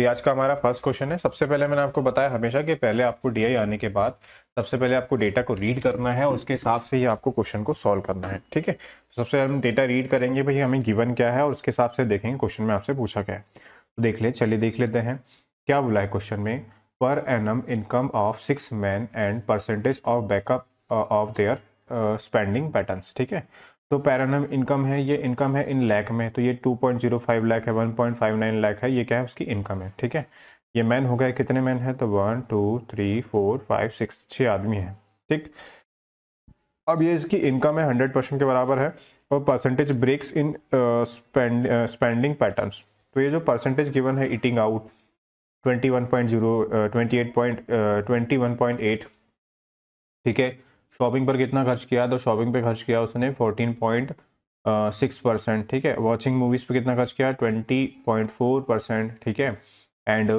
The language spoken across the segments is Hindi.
तो आज का हमारा फर्स्ट क्वेश्चन है सबसे पहले मैंने आपको बताया हमेशा कि पहले आपको डीआई आने के बाद सबसे पहले आपको डेटा को रीड करना है उसके हिसाब से ही आपको क्वेश्चन को सॉल्व करना है ठीक है सबसे हम डेटा रीड करेंगे भाई हमें गिवन क्या है और उसके हिसाब से देखेंगे क्वेश्चन में आपसे पूछा क्या है तो देख ले चलिए देख लेते हैं क्या बोला है क्वेश्चन में पर an income of six man and percentage of breakup of their spending pattern ठीक है तो पैरानम इनकम है ये इनकम है इन लैख में तो ये 2.05 लाख है 1.59 लाख है ये क्या है उसकी इनकम है ठीक है ये मैन हो गया कितने मैन है तो one two three four five six छः आदमी है ठीक अब ये इसकी इनकम है हंड्रेड परसेंट के बराबर है और percentage breaks in spending patterns तो ये जो परसेंटेज गिवन है ईटिंग आउट ट्वेंटी वन ठीक है शॉपिंग पर कितना खर्च किया तो शॉपिंग पे खर्च किया उसने फोर्टीन पॉइंट सिक्स परसेंट ठीक है वॉचिंग मूवीज़ पे कितना खर्च किया ट्वेंटी पॉइंट फोर परसेंट ठीक है एंड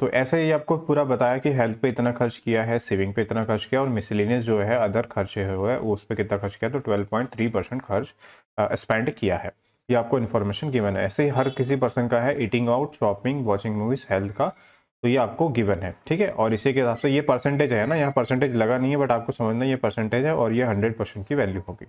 तो ऐसे ही आपको पूरा बताया कि हेल्थ पे इतना खर्च किया है सेविंग पे इतना खर्च किया और मिसलिनियस जो है अदर खर्चे हुए उस पर कितना खर्च किया तो ट्वेल्व पॉइंट थ्री परसेंट खर्च स्पेंड किया है ये आपको इन्फॉर्मेशन की मैंने ऐसे ही हर किसी पर्सन का है eating out shopping watching movies health का तो ये आपको गिवन है ठीक है और इसी के हिसाब से ये परसेंटेज है ना यहाँ परसेंटेज लगा नहीं है बट आपको समझना ये परसेंटेज है और ये हंड्रेड परसेंट की वैल्यू होगी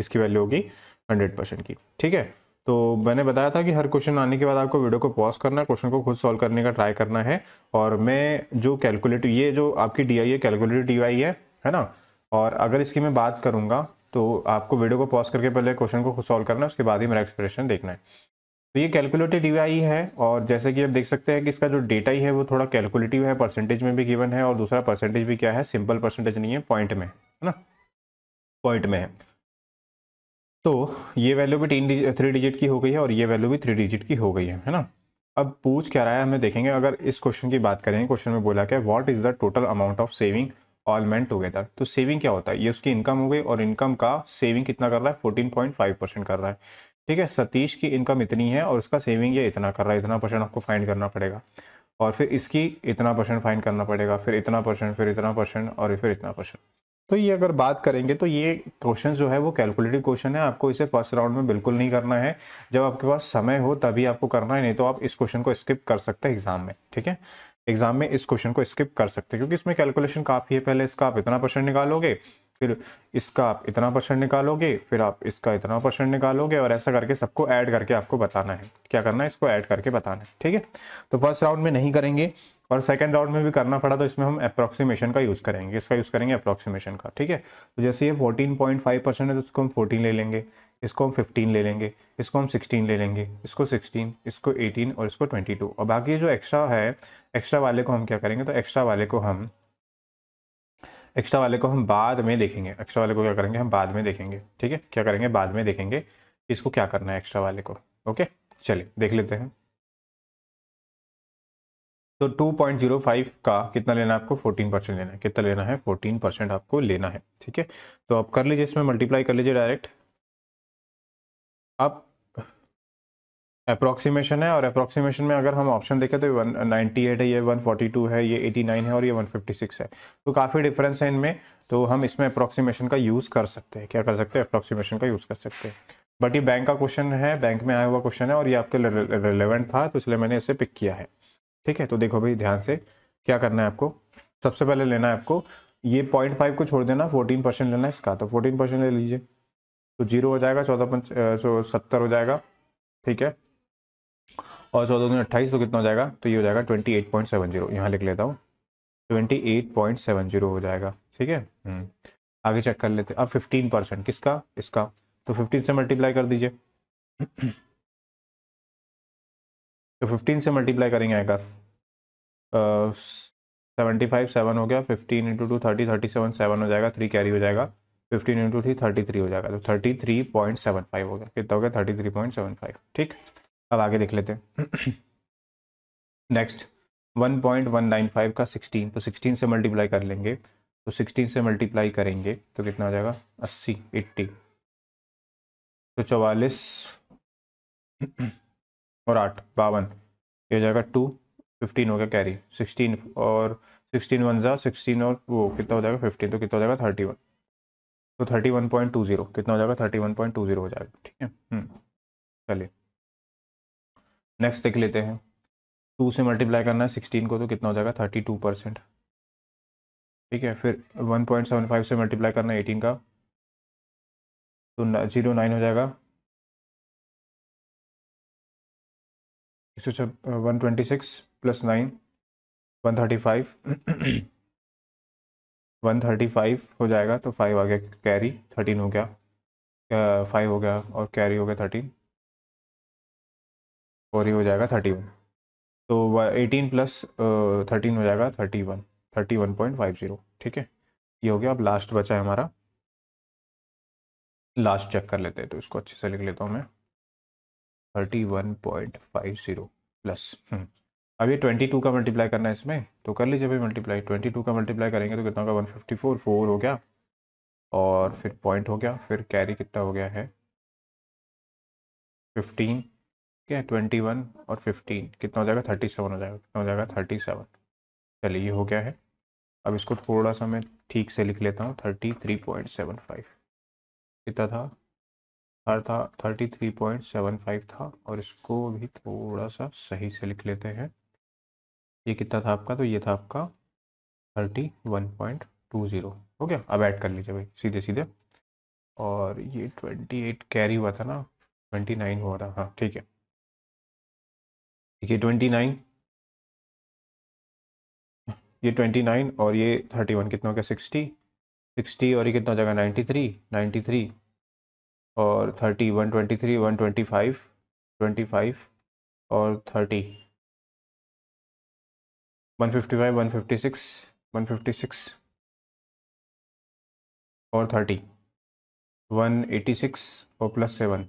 इसकी वैल्यू होगी हंड्रेड परसेंट की ठीक है तो मैंने बताया था कि हर क्वेश्चन आने के बाद आपको वीडियो को पॉज करना है क्वेश्चन को खुद सॉल्व करने का ट्राई करना है और मैं जो कैलकुलेट ये जो आपकी डी आई है कैलकुलेटर डी आई है है ना और अगर इसकी मैं बात करूँगा तो आपको वीडियो को पॉज करके पहले क्वेश्चन को खुद सॉल्व करना है उसके बाद ही मेरा एक्सप्रेशन देखना है तो ये कैलकुलेटेड यू है और जैसे कि आप देख सकते हैं कि इसका जो डेटा ही है वो थोड़ा कैलकुलेटिव है परसेंटेज में भी गिवन है और दूसरा परसेंटेज भी क्या है सिंपल परसेंटेज नहीं है पॉइंट में है ना पॉइंट में है तो ये वैल्यू भी तीन डिजिट थ्री डिजिट की हो गई है और ये वैल्यू भी थ्री डिजिट की हो गई है है ना अब पूछ क्या रहा है हमें देखेंगे अगर इस क्वेश्चन की बात करें क्वेश्चन में बोला क्या what is the total amount of saving all man together तो सेविंग क्या होता है ये उसकी इनकम हो गई और इनकम का सेविंग कितना कर रहा है फोर्टीन पॉइंट फाइव परसेंट कर रहा है ठीक है सतीश की इनकम इतनी है और उसका सेविंग ये इतना कर रहा है इतना परसेंट आपको फाइंड करना पड़ेगा और फिर इसकी इतना परसेंट फाइंड करना पड़ेगा फिर इतना परसेंट फिर इतना परसेंट और फिर इतना परसेंट तो ये अगर बात करेंगे तो ये क्वेश्चन जो है वो कैलकुलेटिव क्वेश्चन है आपको इसे फर्स्ट राउंड में बिल्कुल नहीं करना है जब आपके पास समय हो तभी आपको करना है नहीं तो आप इस क्वेश्चन को स्किप कर सकते हैं एग्जाम में ठीक है एग्जाम में इस क्वेश्चन को स्किप कर सकते हैं क्योंकि इसमें कैलकुलेशन काफ़ी है पहले इसका आप इतना परसेंट निकालोगे फिर इसका आप इतना परसेंट निकालोगे फिर आप इसका इतना परसेंट निकालोगे और ऐसा करके सबको ऐड करके आपको बताना है क्या करना है इसको ऐड करके बताना है ठीक है तो फर्स्ट राउंड में नहीं करेंगे और सेकंड राउंड में भी करना पड़ा तो इसमें हम अप्रॉक्सीमेशन का यूज़ करेंगे इसका यूज़ करेंगे अप्रॉक्सीमेशन का ठीक है तो जैसे ये फाइव परसेंट है तो इसको हम फोर्टीन ले लेंगे इसको हम फिफ्टीन ले लेंगे इसको हम सिक्सटीन ले लेंगे इसको सिक्सटीन इसको एटीन और इसको टू और बाकी जो एक्स्ट्रा है एक्स्ट्रा वाले को हम क्या करेंगे तो एक्स्ट्रा वाले को हम एक्स्ट्रा वाले को हम बाद में देखेंगे एक्स्ट्रा वाले को क्या करेंगे हम बाद में देखेंगे ठीक है क्या करेंगे बाद में देखेंगे इसको क्या करना है एक्स्ट्रा वाले को ओके चलिए देख लेते हैं तो 2.05 का कितना लेना है आपको 14 परसेंट लेना है कितना लेना है 14 परसेंट आपको लेना है ठीक है तो आप कर लीजिए इसमें मल्टीप्लाई कर लीजिए डायरेक्ट अब अप्रोक्सीमेशन है और अप्रोक्सीमेशन में अगर हम ऑप्शन देखें तो ये वन नाइन्टी एट है ये वन फोर्टी टू है ये एटी नाइन है और ये वन फिफ्टी सिक्स है तो काफ़ी डिफरेंस है इनमें तो हम इसमें अप्रोक्सीमेशन का यूज़ कर सकते हैं क्या कर सकते हैं अप्रोक्सीमेशन का यूज़ कर सकते हैं बट ये बैंक का क्वेश्चन है बैंक में आया हुआ क्वेश्चन है और ये आपके रिलेवेंट था तो इसलिए मैंने इसे पिक किया है ठीक है तो देखो भाई ध्यान से क्या करना है आपको सबसे पहले लेना है आपको ये पॉइंट फाइव को छोड़ देना फोर्टीन परसेंट लेना है इसका तो फोर्टीन परसेंट ले लीजिए तो जीरो हो जाएगा चौदह पंच सत्तर हो जाएगा ठीक है और चौदह दूनी अट्ठाईस तो कितना हो जाएगा तो ये हो जाएगा twenty eight point seven zero यहाँ लिख लेता हूँ twenty eight point seven zero हो जाएगा ठीक है हम्म। आगे चेक कर लेते अब फिफ्टीन परसेंट किसका इसका तो फिफ्टीन से मल्टीप्लाई कर दीजिए तो फिफ्टीन से मल्टीप्लाई करेंगे आएगा सेवेंटी फाइव सेवन हो गया fifteen into two thirty thirty seven seven हो जाएगा थ्री कैरी हो जाएगा fifteen into three thirty three हो जाएगा तो thirty three point seven five हो गया कितना हो गया thirty three point seven five ठीक अब आगे देख लेते हैं नेक्स्ट 1.195 का 16 तो 16 से मल्टीप्लाई कर लेंगे तो 16 से मल्टीप्लाई करेंगे तो कितना आ जाएगा 80 80 तो चवालीस और आठ बावन ये हो जाएगा टू फिफ्टीन हो गया कैरी सिक्सटीन और सिक्सटीन वन ज़ा सिक्सटीन और वो कितना हो जाएगा फिफ्टीन तो कितना हो जाएगा थर्टी वन तो thirty one point two zero कितना हो जाएगा thirty one point two zero हो जाएगा ठीक है हम्म, चलिए नेक्स्ट देख लेते हैं टू से मल्टीप्लाई करना है सिक्सटीन को तो कितना हो जाएगा थर्टी टू परसेंट ठीक है फिर वन पॉइंट सेवन फाइव से मल्टीप्लाई करना है एटीन का तो जीरो नाइन हो जाएगा एक सौ one twenty six plus nine one thirty five one thirty five हो जाएगा तो फाइव आ गया कैरी थर्टीन हो गया फाइव हो गया और कैरी हो गया थर्टीन सॉरी हो जाएगा थर्टी वन तो एटीन प्लस थर्टीन हो जाएगा thirty one thirty one point five zero ठीक है ये हो गया अब लास्ट बचा है हमारा लास्ट चेक कर लेते हैं तो इसको अच्छे से लिख लेता हूँ मैं thirty one point five zero plus hmm. अब ये ट्वेंटी टू का मल्टीप्लाई करना है इसमें तो कर लीजिए भाई मल्टीप्लाई ट्वेंटी टू का मल्टीप्लाई करेंगे तो कितना होगा वन फिफ्टी फोर फोर हो गया और फिर पॉइंट हो गया फिर कैरी कितना हो गया है फिफ्टीन ठीक है ट्वेंटी वन और फिफ्टीन कितना हो जाएगा थर्टी सेवन हो जाएगा कितना हो जाएगा थर्टी सेवन चलिए ये हो गया है अब इसको थोड़ा सा मैं ठीक से लिख लेता हूँ thirty three point seven five कितना था हर था thirty three point seven five था और इसको भी थोड़ा सा सही से लिख लेते हैं ये कितना था आपका तो ये था आपका thirty one point two zero हो गया अब ऐड कर लीजिए भाई सीधे सीधे और ये ट्वेंटी एट कैरी हुआ था ना ट्वेंटी नाइन हुआ था हाँ ठीक है ठीक है ट्वेंटी नाइन ये ट्वेंटी नाइन और ये थर्टी वन कितना हो गया सिक्सटी सिक्सटी और ये कितना हो जाएगा नाइन्टी थ्री नाइन्टी थ्री और thirty one twenty three one twenty five twenty five और thirty one fifty five one fifty six one fifty six और थर्टी वन एटी सिक्स और प्लस सेवन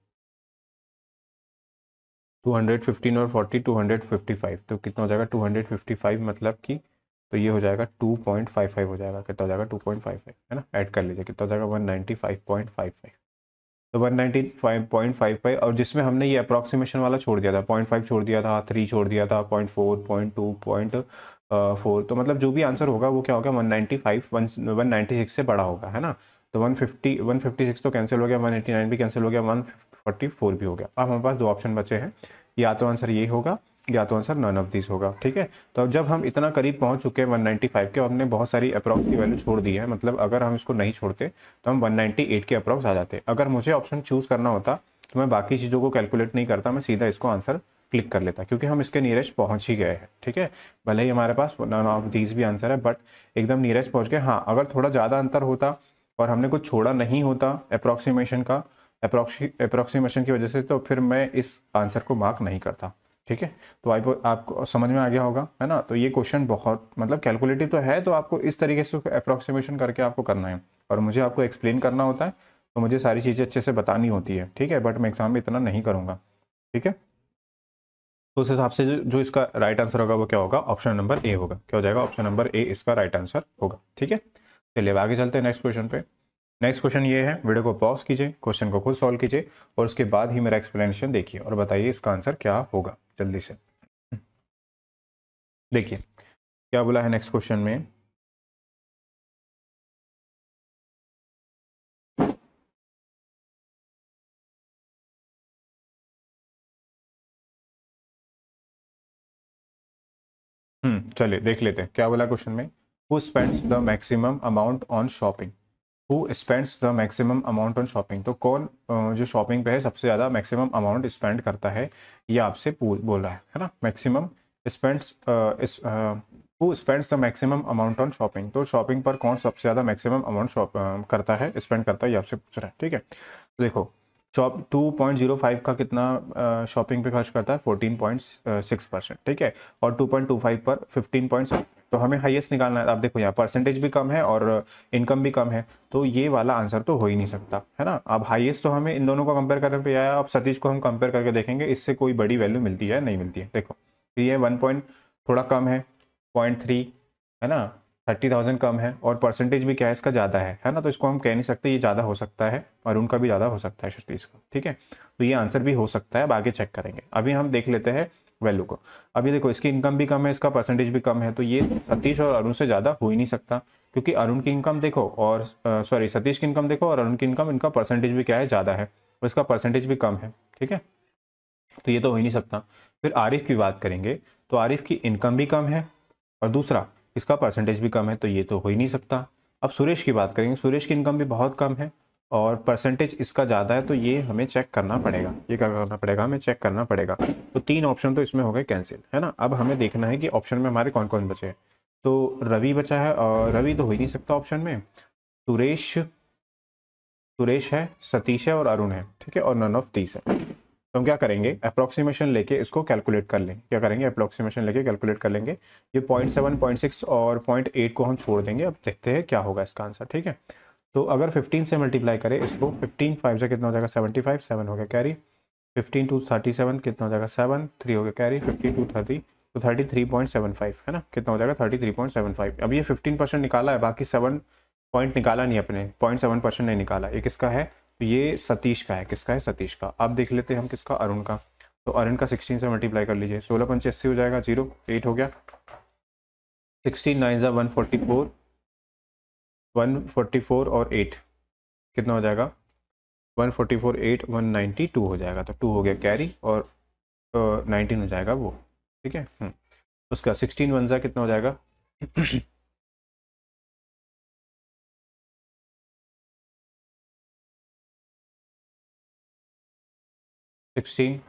215 और 40 255 तो कितना हो जाएगा 255 मतलब कि तो ये हो जाएगा 2.55 हो जाएगा कितना हो जाएगा 2.55 है ना ऐड कर लीजिए कितना हो जाएगा 195.55 तो 195.55 और जिसमें हमने ये अप्रॉक्सीमेशन वाला छोड़ दिया था 0.5 छोड़ दिया था 3 छोड़ दिया था 0.4 0.2 0.4 तो मतलब जो भी आंसर होगा वो क्या होगा 195 196 से बड़ा होगा है ना तो 150 156 तो कैंसिल हो गया 189 भी कैंसिल हो गया 150 फोर्टी फोर भी हो गया अब हमारे पास दो ऑप्शन बचे हैं या तो आंसर ये होगा या तो आंसर नन ऑफ दिस होगा ठीक है तो जब हम इतना करीब पहुंच चुके हैं 195 के और हमने बहुत सारी अप्रॉक्स की वैल्यू छोड़ दी है मतलब अगर हम इसको नहीं छोड़ते तो हम 198 के अप्रॉक्स आ जाते अगर मुझे ऑप्शन चूज़ करना होता तो मैं बाकी चीज़ों को कैलकुलेट नहीं करता मैं सीधा इसको आंसर क्लिक कर लेता क्योंकि हम इसके नियरेस्ट पहुँच ही गए हैं ठीक है भले ही हमारे पास नन ऑफ दिस भी आंसर है बट एकदम नियरेस्ट पहुँच गए हाँ अगर थोड़ा ज़्यादा अंतर होता और हमने कुछ छोड़ा नहीं होता अप्रॉक्सीमेशन का अप्रोक्सी अप्रोक्सीमेशन की वजह से तो फिर मैं इस आंसर को मार्क नहीं करता ठीक है तो आई आपको समझ में आ गया होगा है ना तो ये क्वेश्चन बहुत मतलब कैलकुलेटिव तो है तो आपको इस तरीके से अप्रोक्सीमेशन करके आपको करना है और मुझे आपको एक्सप्लेन करना होता है तो मुझे सारी चीज़ें अच्छे से बतानी होती है ठीक है बट मैं एग्जाम में इतना नहीं करूँगा ठीक है तो उस हिसाब से जो इसका राइट आंसर होगा वो क्या होगा ऑप्शन नंबर ए होगा क्या हो जाएगा ऑप्शन नंबर ए इसका राइट आंसर होगा ठीक है चलिए आगे चलते हैं नेक्स्ट क्वेश्चन पे नेक्स्ट क्वेश्चन ये है वीडियो को पॉज कीजिए क्वेश्चन को खुद सॉल्व कीजिए और उसके बाद ही मेरा एक्सप्लेनेशन देखिए और बताइए इसका आंसर क्या होगा जल्दी से देखिए क्या बोला है नेक्स्ट क्वेश्चन में हम्म चलिए देख लेते हैं क्या बोला क्वेश्चन में who spends the maximum amount on shopping who spends the maximum amount on shopping तो कौन जो शॉपिंग पे है सबसे ज़्यादा मैक्सिमम अमाउंट स्पेंड करता है ये आपसे बोल रहा है है ना maximum spends who spends the maximum amount on shopping तो शॉपिंग पर कौन सबसे ज़्यादा मैक्सिमम अमाउंट शॉप करता है स्पेंड करता है ये आपसे पूछ रहा है ठीक है तो देखो shop two point zero five का कितना शॉपिंग पे खर्च करता है फोर्टीन पॉइंट सिक्स परसेंट ठीक है और टू पॉइंट टू फाइव पर फिफ्टीन पॉइंट तो हमें हाईएस्ट निकालना है आप देखो यहाँ परसेंटेज भी कम है और इनकम भी कम है तो ये वाला आंसर तो हो ही नहीं सकता है ना अब हाईएस्ट तो हमें इन दोनों को कंपेयर करने पे आया अब सतीश को हम कंपेयर करके देखेंगे इससे कोई बड़ी वैल्यू मिलती है नहीं मिलती है देखो तो ये वन पॉइंट थोड़ा कम है पॉइंट थ्री है ना थर्टी थाउजेंड कम है और परसेंटेज भी क्या है इसका ज़्यादा है है ना तो इसको हम कह नहीं सकते ये ज़्यादा हो सकता है और उनका भी ज़्यादा हो सकता है सतीश का ठीक है तो ये आंसर भी हो सकता है अब आगे चेक करेंगे अभी हम देख लेते हैं वैल्यू को अभी देखो इसकी इनकम भी कम है इसका परसेंटेज भी कम है तो ये सतीश और अरुण से ज़्यादा हो ही नहीं सकता क्योंकि अरुण की इनकम देखो और सॉरी सतीश की इनकम देखो और अरुण की इनकम इनका परसेंटेज भी क्या है ज़्यादा है और इसका परसेंटेज भी कम है ठीक है तो ये तो हो ही नहीं सकता फिर आरिफ की बात करेंगे तो आरिफ की इनकम भी कम है और दूसरा इसका परसेंटेज भी कम है तो ये तो हो ही नहीं सकता अब सुरेश की बात करेंगे सुरेश की इनकम भी बहुत कम है और परसेंटेज इसका ज़्यादा है तो ये हमें चेक करना पड़ेगा ये क्या करना पड़ेगा हमें चेक करना पड़ेगा तो तीन ऑप्शन तो इसमें हो गए कैंसिल है ना अब हमें देखना है कि ऑप्शन में हमारे कौन कौन बचे हैं तो रवि बचा है और रवि तो हो ही नहीं सकता ऑप्शन में सुरेश सुरेश है सतीश है और अरुण है ठीक है और नन ऑफ तीस है तो हम क्या करेंगे अप्रोक्सीमेशन लेके इसको कैलकुलेट कर लेंगे क्या करेंगे अप्रोक्सीमेशन लेके कैलकुलेट कर लेंगे ये पॉइंट सेवन पॉइंट सिक्स और पॉइंट एट को हम छोड़ देंगे अब देखते हैं क्या होगा इसका आंसर ठीक है तो अगर 15 से मल्टीप्लाई करें इसको 15 फाइव से कितना हो जाएगा 75 सेवन हो गया कैरी 15 टू 37 कितना हो जाएगा सेवन थ्री हो गया कैरी 15 टू 30 तो 33.75 है ना कितना हो जाएगा 33.75 अब ये 15 परसेंट निकाला है बाकी सेवन पॉइंट निकाला नहीं अपने पॉइंट सेवन परसेंट नहीं निकाला एक किसका है तो ये सतीश का है किसका है सतीश का अब देख लेते हैं हम किसका अरुण का तो अरुण का सिक्सटीन से मल्टीप्लाई कर लीजिए सोलह पंचासी हो जाएगा जीरो एट हो गया सिक्सटीन नाइन ज़ा one forty four one forty four और एट कितना हो जाएगा one forty four eight one ninety two हो जाएगा तो टू हो गया कैरी और नाइनटीन हो जाएगा वो ठीक है हम्म। उसका सिक्सटीन वन सा कितना हो जाएगा सिक्सटीन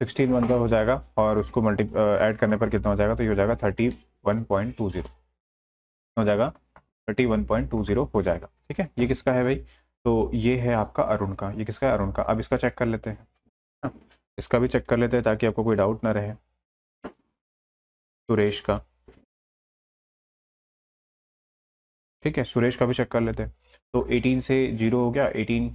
सिक्सटीन वन का हो जाएगा और उसको मल्टी ऐड करने पर कितना हो जाएगा तो ये हो जाएगा thirty one point two zero हो जाएगा 31.20 हो जाएगा ठीक है ये किसका है भाई तो ये है आपका अरुण का ये किसका है अरुण का अब इसका चेक कर लेते हैं हाँ, इसका भी चेक कर लेते हैं ताकि आपको कोई डाउट ना रहे सुरेश का ठीक है सुरेश का भी चेक कर लेते हैं तो 18 से जीरो हो गया 18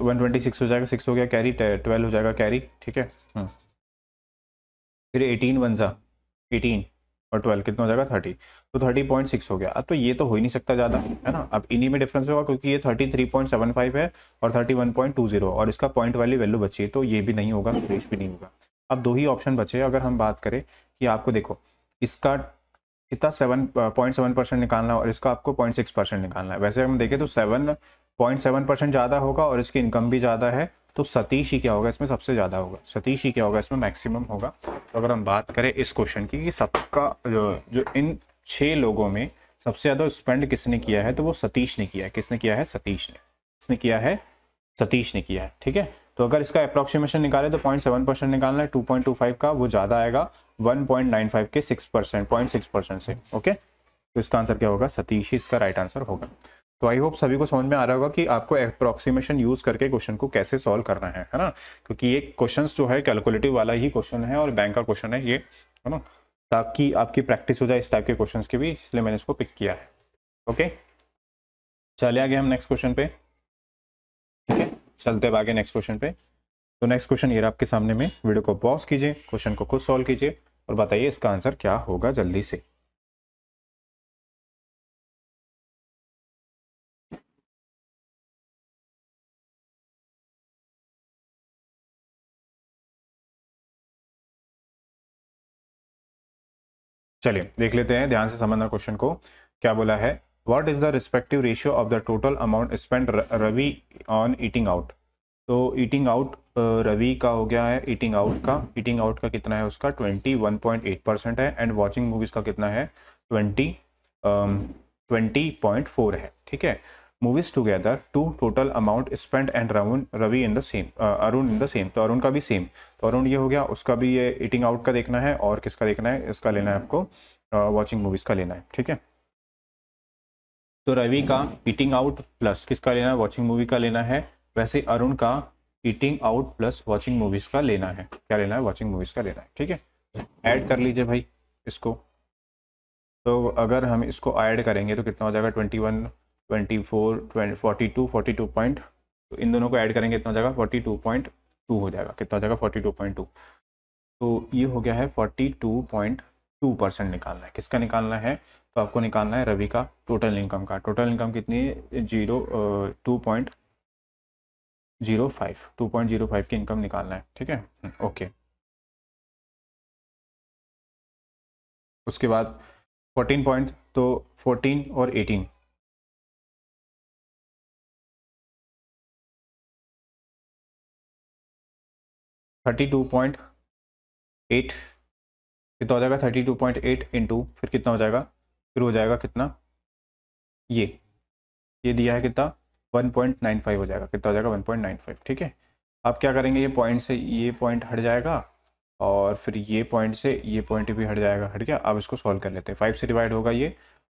वन ट्वेंटी सिक्स हो जाएगा सिक्स हो गया कैरी ट्वेल्व हो जाएगा कैरी ठीक है हाँ। फिर एटीन वन सा एटीन और ट्वेल्व कितना हो जाएगा थर्टी तो थर्टी पॉइंट सिक्स हो गया अब तो ये तो हो ही नहीं सकता ज़्यादा है ना अब इन्हीं में डिफरेंस होगा क्योंकि ये thirty three point seven five है और thirty one point two zero और इसका पॉइंट वाली वैल्यू बची है तो ये भी नहीं होगा सुरेश भी नहीं होगा अब दो ही ऑप्शन बचे अगर हम बात करें कि आपको देखो इसका कितना सेवन पॉइंट सेवन परसेंट निकालना और इसका आपको पॉइंट सिक्स परसेंट निकालना है वैसे हम देखें तो सेवन पॉइंट सेवन परसेंट ज़्यादा होगा और इसकी इनकम भी ज़्यादा है तो सतीश ही क्या होगा इसमें सबसे ज़्यादा होगा सतीश ही क्या होगा इसमें मैक्सिमम होगा तो अगर हम बात करें इस क्वेश्चन की कि सबका जो जो इन छह लोगों में सबसे ज़्यादा स्पेंड किसने किया है तो वो सतीश ने किया है किसने किया है सतीश ने किसने किया है सतीश ने किया है ठीक है तो अगर इसका अप्रोक्सीमेशन निकाले तो पॉइंट सेवन परसेंट निकालना है टू पॉइंट टू फाइव का वो ज़्यादा आएगा वन पॉइंट नाइन फाइव के six percent point six percent से ओके तो इसका आंसर क्या होगा सतीश ही इसका राइट आंसर होगा तो आई होप सभी को समझ में आ रहा होगा कि आपको अप्रोक्सीमेशन यूज करके क्वेश्चन को कैसे सॉल्व करना है है ना क्योंकि ये क्वेश्चन जो है कैलकुलेटिव वाला ही क्वेश्चन है और बैंक का क्वेश्चन है ये है ना ताकि आपकी प्रैक्टिस हो जाए इस टाइप के क्वेश्चन की भी इसलिए मैंने इसको पिक किया है ओके चले आगे हम नेक्स्ट क्वेश्चन पे ठीक है चलते अब आगे नेक्स्ट क्वेश्चन पे तो नेक्स्ट क्वेश्चन ये आपके सामने में वीडियो को पॉज कीजिए क्वेश्चन को खुद सॉल्व कीजिए और बताइए इसका आंसर क्या होगा जल्दी से चलिए देख लेते हैं ध्यान से समझना क्वेश्चन को क्या बोला है what is the respective ratio of the total amount spend Ravi on eating out तो ईटिंग आउट रवि का हो गया है ईटिंग आउट का ईटिंग आउट का कितना है उसका twenty one point eight percent है एंड वॉचिंग मूवीज़ का कितना है ट्वेंटी ट्वेंटी पॉइंट फोर है ठीक है movies together to total amount spend and रवुन Ravi in the same Arun in the same तो अरुण का भी सेम तो अरुण ये हो गया उसका भी ये ईटिंग आउट का देखना है और किसका देखना है इसका लेना है आपको वॉचिंग uh, मूवीज़ का लेना है ठीक है तो रवि का ईटिंग आउट प्लस किसका लेना है वॉचिंग मूवी का लेना है वैसे अरुण का eating out plus watching movies का लेना है क्या लेना है वॉचिंग मूवीज़ का लेना है ठीक है ऐड कर लीजिए भाई इसको तो अगर हम इसको ऐड करेंगे तो कितना हो जाएगा twenty one twenty four twenty forty two forty two point तो इन दोनों को ऐड करेंगे इतना जगह जाएगा फोर्टी टू पॉइंट टू हो जाएगा कितना हो जाएगा फोर्टी टू पॉइंट टू तो ये हो गया है forty two point two percent निकालना है किसका निकालना है तो आपको निकालना है रवि का टोटल इनकम का टोटल इनकम कितनी है zero two point zero five two point zero five की इनकम निकालना है ठीक है ओके हम्म, उसके बाद फोर्टीन पॉइंट तो फोर्टीन और eighteen thirty two point eight कितना हो जाएगा thirty two point eight into फिर कितना हो जाएगा फिर हो जाएगा कितना ये ये दिया है कितना वन पॉइंट नाइन फाइव हो जाएगा कितना हो जाएगा वन पॉइंट नाइन फाइव ठीक है आप क्या करेंगे ये पॉइंट से ये पॉइंट हट जाएगा और फिर ये पॉइंट से ये पॉइंट भी हट जाएगा हट गया आप इसको सॉल्व कर लेते हैं फाइव से डिवाइड होगा ये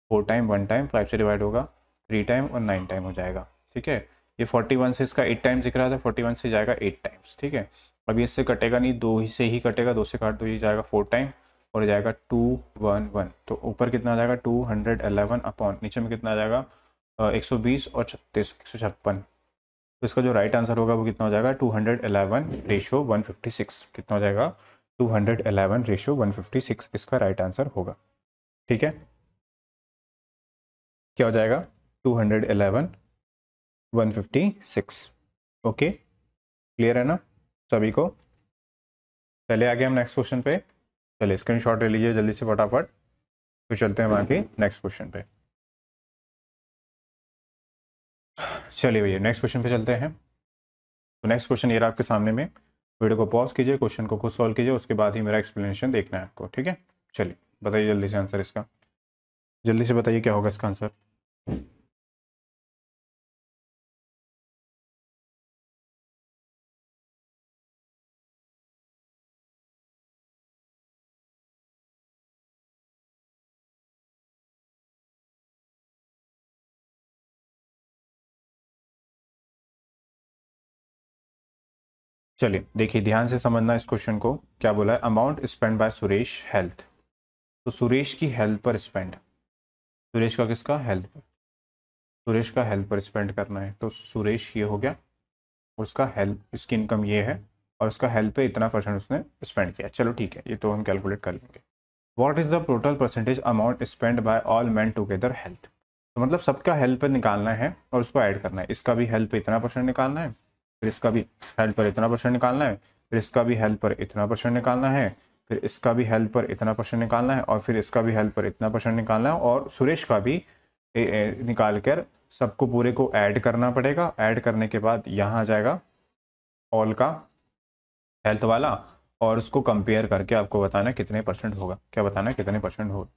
four time one time five से डिवाइड होगा थ्री टाइम और नाइन टाइम हो जाएगा ठीक है ये फोर्टी वन से इसका एट टाइम्स दिख रहा था फोर्टी वन से जाएगा एट टाइम्स ठीक है अभी इससे कटेगा नहीं दो ही से ही कटेगा दो से काट दो ये जाएगा फोर टाइम और जाएगा टू वन वन तो ऊपर कितना आ जाएगा टू हंड्रेड अलेवन अपॉन नीचे में कितना आ जाएगा एक सौ बीस और छत्तीस एक सौ छप्पन तो इसका जो राइट आंसर होगा वो कितना हो जाएगा two hundred eleven ratio one fifty six कितना हो जाएगा two hundred eleven ratio one fifty six इसका राइट आंसर होगा ठीक है क्या हो जाएगा two hundred eleven one fifty six okay clear है ना सभी को चले आगे हम नेक्स्ट क्वेश्चन पे चलिए स्क्रीन शॉट ले लीजिए जल्दी से फटाफट तो चलते हैं बाकी नेक्स्ट क्वेश्चन पे चलिए भैया नेक्स्ट क्वेश्चन पे चलते हैं तो नेक्स्ट क्वेश्चन ये रहा आपके सामने में वीडियो को पॉज कीजिए क्वेश्चन को खुद सॉल्व कीजिए उसके बाद ही मेरा एक्सप्लेनेशन देखना है आपको ठीक है चलिए बताइए जल्दी से आंसर इसका जल्दी से बताइए क्या होगा इसका आंसर चलिए देखिए ध्यान से समझना इस क्वेश्चन को क्या बोला है amount spend by Suresh health तो सुरेश की हेल्थ पर स्पेंड सुरेश का किसका हेल्थ पर सुरेश का हेल्थ पर स्पेंड करना है तो सुरेश ये हो गया उसका हेल्प इसकी इनकम ये है और उसका हेल्प पे इतना परसेंट उसने स्पेंड किया चलो ठीक है ये तो हम कैलकुलेट कर लेंगे what is the total percentage amount spend by all man together health तो मतलब सबका हेल्प निकालना है और उसको ऐड करना है इसका भी हेल्प पे इतना परसेंट निकालना है फिर इसका भी हेल्प पर इतना परसेंट निकालना है फिर इसका भी हेल्प पर इतना परसेंट निकालना है फिर इसका भी हेल्प पर इतना परसेंट निकालना है और फिर इसका भी हेल्प पर इतना परसेंट निकालना है और सुरेश का भी निकाल कर सबको पूरे को ऐड करना पड़ेगा ऐड करने के बाद यहाँ आ जाएगा ऑल का हेल्थ वाला और उसको कंपेयर करके आपको बताना कितने परसेंट होगा क्या बताना कितने परसेंट होगा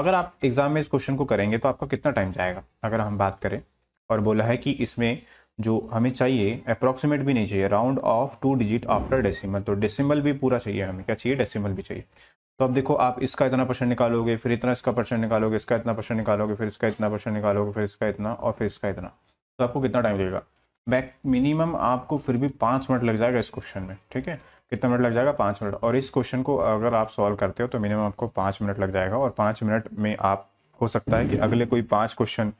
अगर आप एग्ज़ाम में इस क्वेश्चन को करेंगे तो आपका कितना टाइम जाएगा अगर हम बात करें और बोला है कि इसमें जो हमें चाहिए अप्रॉक्सीमेट भी नहीं चाहिए round off to digit after decimal तो डेसिमल भी पूरा चाहिए हमें क्या चाहिए डेसिमल भी चाहिए तो अब देखो आप इसका इतना परसेंट निकालोगे फिर इतना इसका परसेंट निकालोगे इसका इतना परसेंट निकालोगे फिर इसका इतना परसेंट निकालोगे फिर इसका इतना और फिर इसका इतना तो आपको कितना टाइम लगेगा बैक मिनिमम आपको फिर भी पाँच मिनट लग जाएगा इस क्वेश्चन में ठीक है कितना मिनट लग जाएगा पाँच मिनट और इस क्वेश्चन को अगर आप सॉल्व करते हो तो मिनिमम आपको पाँच मिनट लग जाएगा और पाँच मिनट में आप हो सकता है कि अगले कोई पाँच क्वेश्चन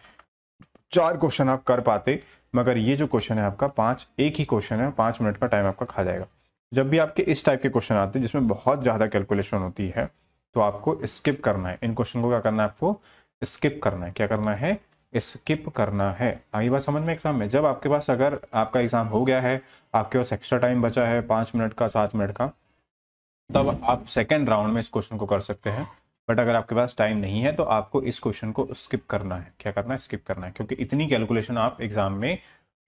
चार क्वेश्चन आप कर पाते मगर ये जो क्वेश्चन है आपका पाँच एक ही क्वेश्चन है पाँच मिनट का टाइम आपका खा जाएगा जब भी आपके इस टाइप के क्वेश्चन आते हैं जिसमें बहुत ज़्यादा कैलकुलेशन होती है तो आपको स्किप करना है इन क्वेश्चन को क्या करना है आपको स्किप करना है क्या करना है स्किप करना है आई बात समझ में एग्जाम में जब आपके पास अगर आपका एग्जाम हो गया है आपके पास एक्स्ट्रा टाइम बचा है पाँच मिनट का सात मिनट का तब आप सेकेंड राउंड में इस क्वेश्चन को कर सकते हैं बट अगर आपके पास टाइम नहीं है तो आपको इस क्वेश्चन को स्किप करना है क्या करना है स्किप करना है क्योंकि इतनी कैलकुलेशन आप एग्जाम में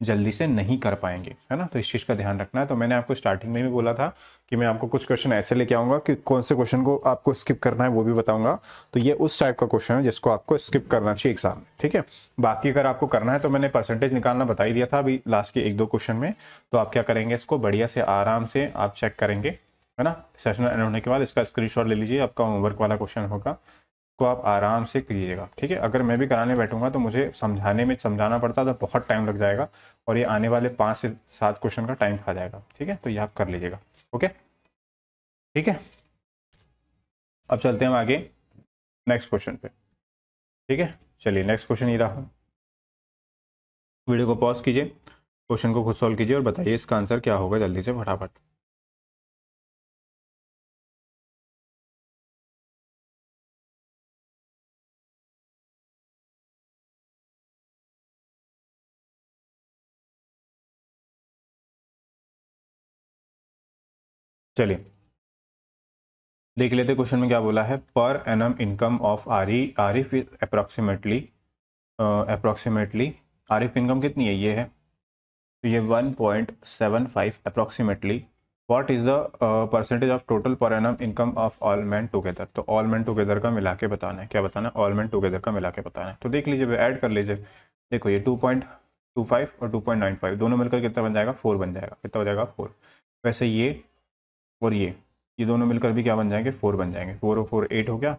जल्दी से नहीं कर पाएंगे है ना तो इस चीज़ का ध्यान रखना है तो मैंने आपको स्टार्टिंग में भी बोला था कि मैं आपको कुछ क्वेश्चन ऐसे लेके आऊँगा कि कौन से क्वेश्चन को आपको स्किप करना है वो भी बताऊँगा तो ये उस टाइप का क्वेश्चन है जिसको आपको स्किप करना चाहिए एग्जाम में ठीक है बाकी अगर आपको करना है तो मैंने परसेंटेज निकालना बता ही दिया था अभी लास्ट के एक दो क्वेश्चन में तो आप क्या करेंगे इसको बढ़िया से आराम से आप चेक करेंगे है ना सेशन एंड होने के बाद इसका स्क्रीनशॉट ले लीजिए आपका होमवर्क वाला क्वेश्चन होगा को तो आप आराम से कीजिएगा ठीक है अगर मैं भी कराने बैठूंगा तो मुझे समझाने में समझाना पड़ता तो बहुत टाइम लग जाएगा और ये आने वाले पाँच से सात क्वेश्चन का टाइम खा जाएगा ठीक है तो ये आप कर लीजिएगा ओके ठीक है अब चलते हैं हम आगे नेक्स्ट क्वेश्चन पे ठीक है चलिए नेक्स्ट क्वेश्चन ये रहा वीडियो को पॉज कीजिए क्वेश्चन को खुद सॉल्व कीजिए और बताइए इसका आंसर क्या होगा जल्दी से फटाफट चलिए देख लेते क्वेश्चन में क्या बोला है पर एनम इनकम ऑफ आरी Arif approximately approximately Arif income कितनी है ये है तो ये 1.75 approximately what is the percentage of total per annum income of all man together तो ऑल मैन टुगेदर का मिला के बताना है क्या बताना है ऑल मैन टुगेदर का मिला के बताना है तो देख लीजिए ऐड कर लीजिए देखो ये 2.25 और 2.95 दोनों मिलकर कितना बन जाएगा फोर बन जाएगा कितना हो जाएगा फोर वैसे ये और ये ये दोनों मिलकर भी क्या बन जाएंगे फोर बन जाएंगे फोर और फोर एट हो गया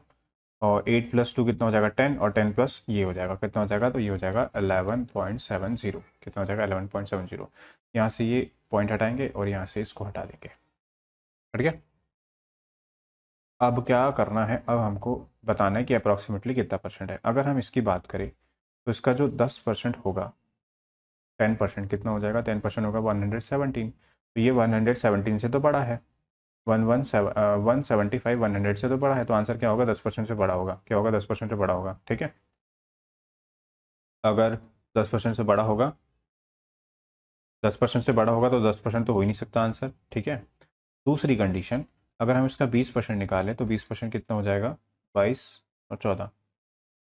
और एट प्लस टू कितना हो जाएगा टेन और टेन प्लस ये हो जाएगा कितना हो जाएगा तो ये हो जाएगा अलेवन पॉइंट सेवन जीरो कितना हो जाएगा अलेवन पॉइंट सेवन जीरो यहाँ से ये पॉइंट हटाएंगे और यहाँ से इसको हटा देंगे हट गया अब क्या करना है अब हमको बताना है कि अप्रॉक्सीमेटली कितना परसेंट है अगर हम इसकी बात करें तो इसका जो दस परसेंट होगा टेन परसेंट कितना हो जाएगा टेन परसेंट होगा वन हंड्रेड सेवनटीन तो ये वन हंड्रेड सेवनटीन से तो बड़ा है one one seven one seventy five one hundred से तो बड़ा है तो आंसर क्या होगा दस परसेंट से बड़ा होगा क्या होगा दस परसेंट से बड़ा होगा ठीक है अगर दस परसेंट से बड़ा होगा दस परसेंट से बड़ा होगा तो दस परसेंट तो हो ही नहीं सकता आंसर ठीक है दूसरी कंडीशन अगर हम इसका बीस परसेंट निकालें तो बीस परसेंट कितना हो जाएगा बाईस और चौदह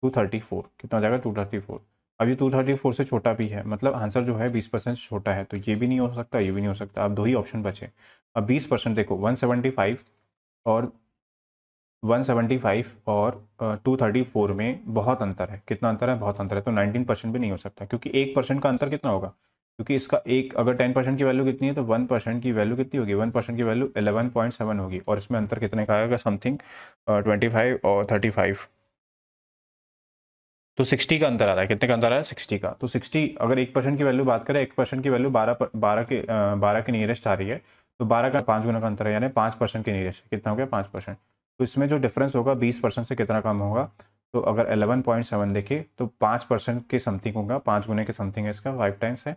टू थर्टी फोर कितना हो जाएगा टू थर्टी फोर अब ये 234 से छोटा भी है मतलब आंसर जो है 20 परसेंट छोटा है तो ये भी नहीं हो सकता ये भी नहीं हो सकता अब दो ही ऑप्शन बचे अब 20 परसेंट देखो 175 और 175 और 234 में बहुत अंतर है कितना अंतर है बहुत अंतर है तो 19 परसेंट भी नहीं हो सकता क्योंकि एक परसेंट का अंतर कितना होगा क्योंकि इसका एक अगर टेन परसेंट की वैल्यू कितनी है तो वन परसेंट की वैल्यू कितनी होगी वन परसेंट की वैल्यू सेवन होगी और इसमें अंतर कितने का आएगा समथिंग फाइव और फाइव तो 60 का अंतर आ रहा है कितने का अंतर आ रहा है 60 का तो 60 अगर एक परसेंट की वैल्यू बात करें एक परसेंट की वैल्यू 12 12 के बारह के नियरेस्ट आ रही है तो 12 का पाँच गुना का अंतर है यानी पाँच परसेंट के नियरेस्ट कितना हो गया पाँच परसेंट तो इसमें जो डिफरेंस होगा बीस परसेंट से कितना कम होगा तो अगर एलेवन पॉइंट सेवन देखिए तो पाँच परसेंट के समथिंग होगा पाँच गुने के समथिंग है इसका फाइव टाइम्स है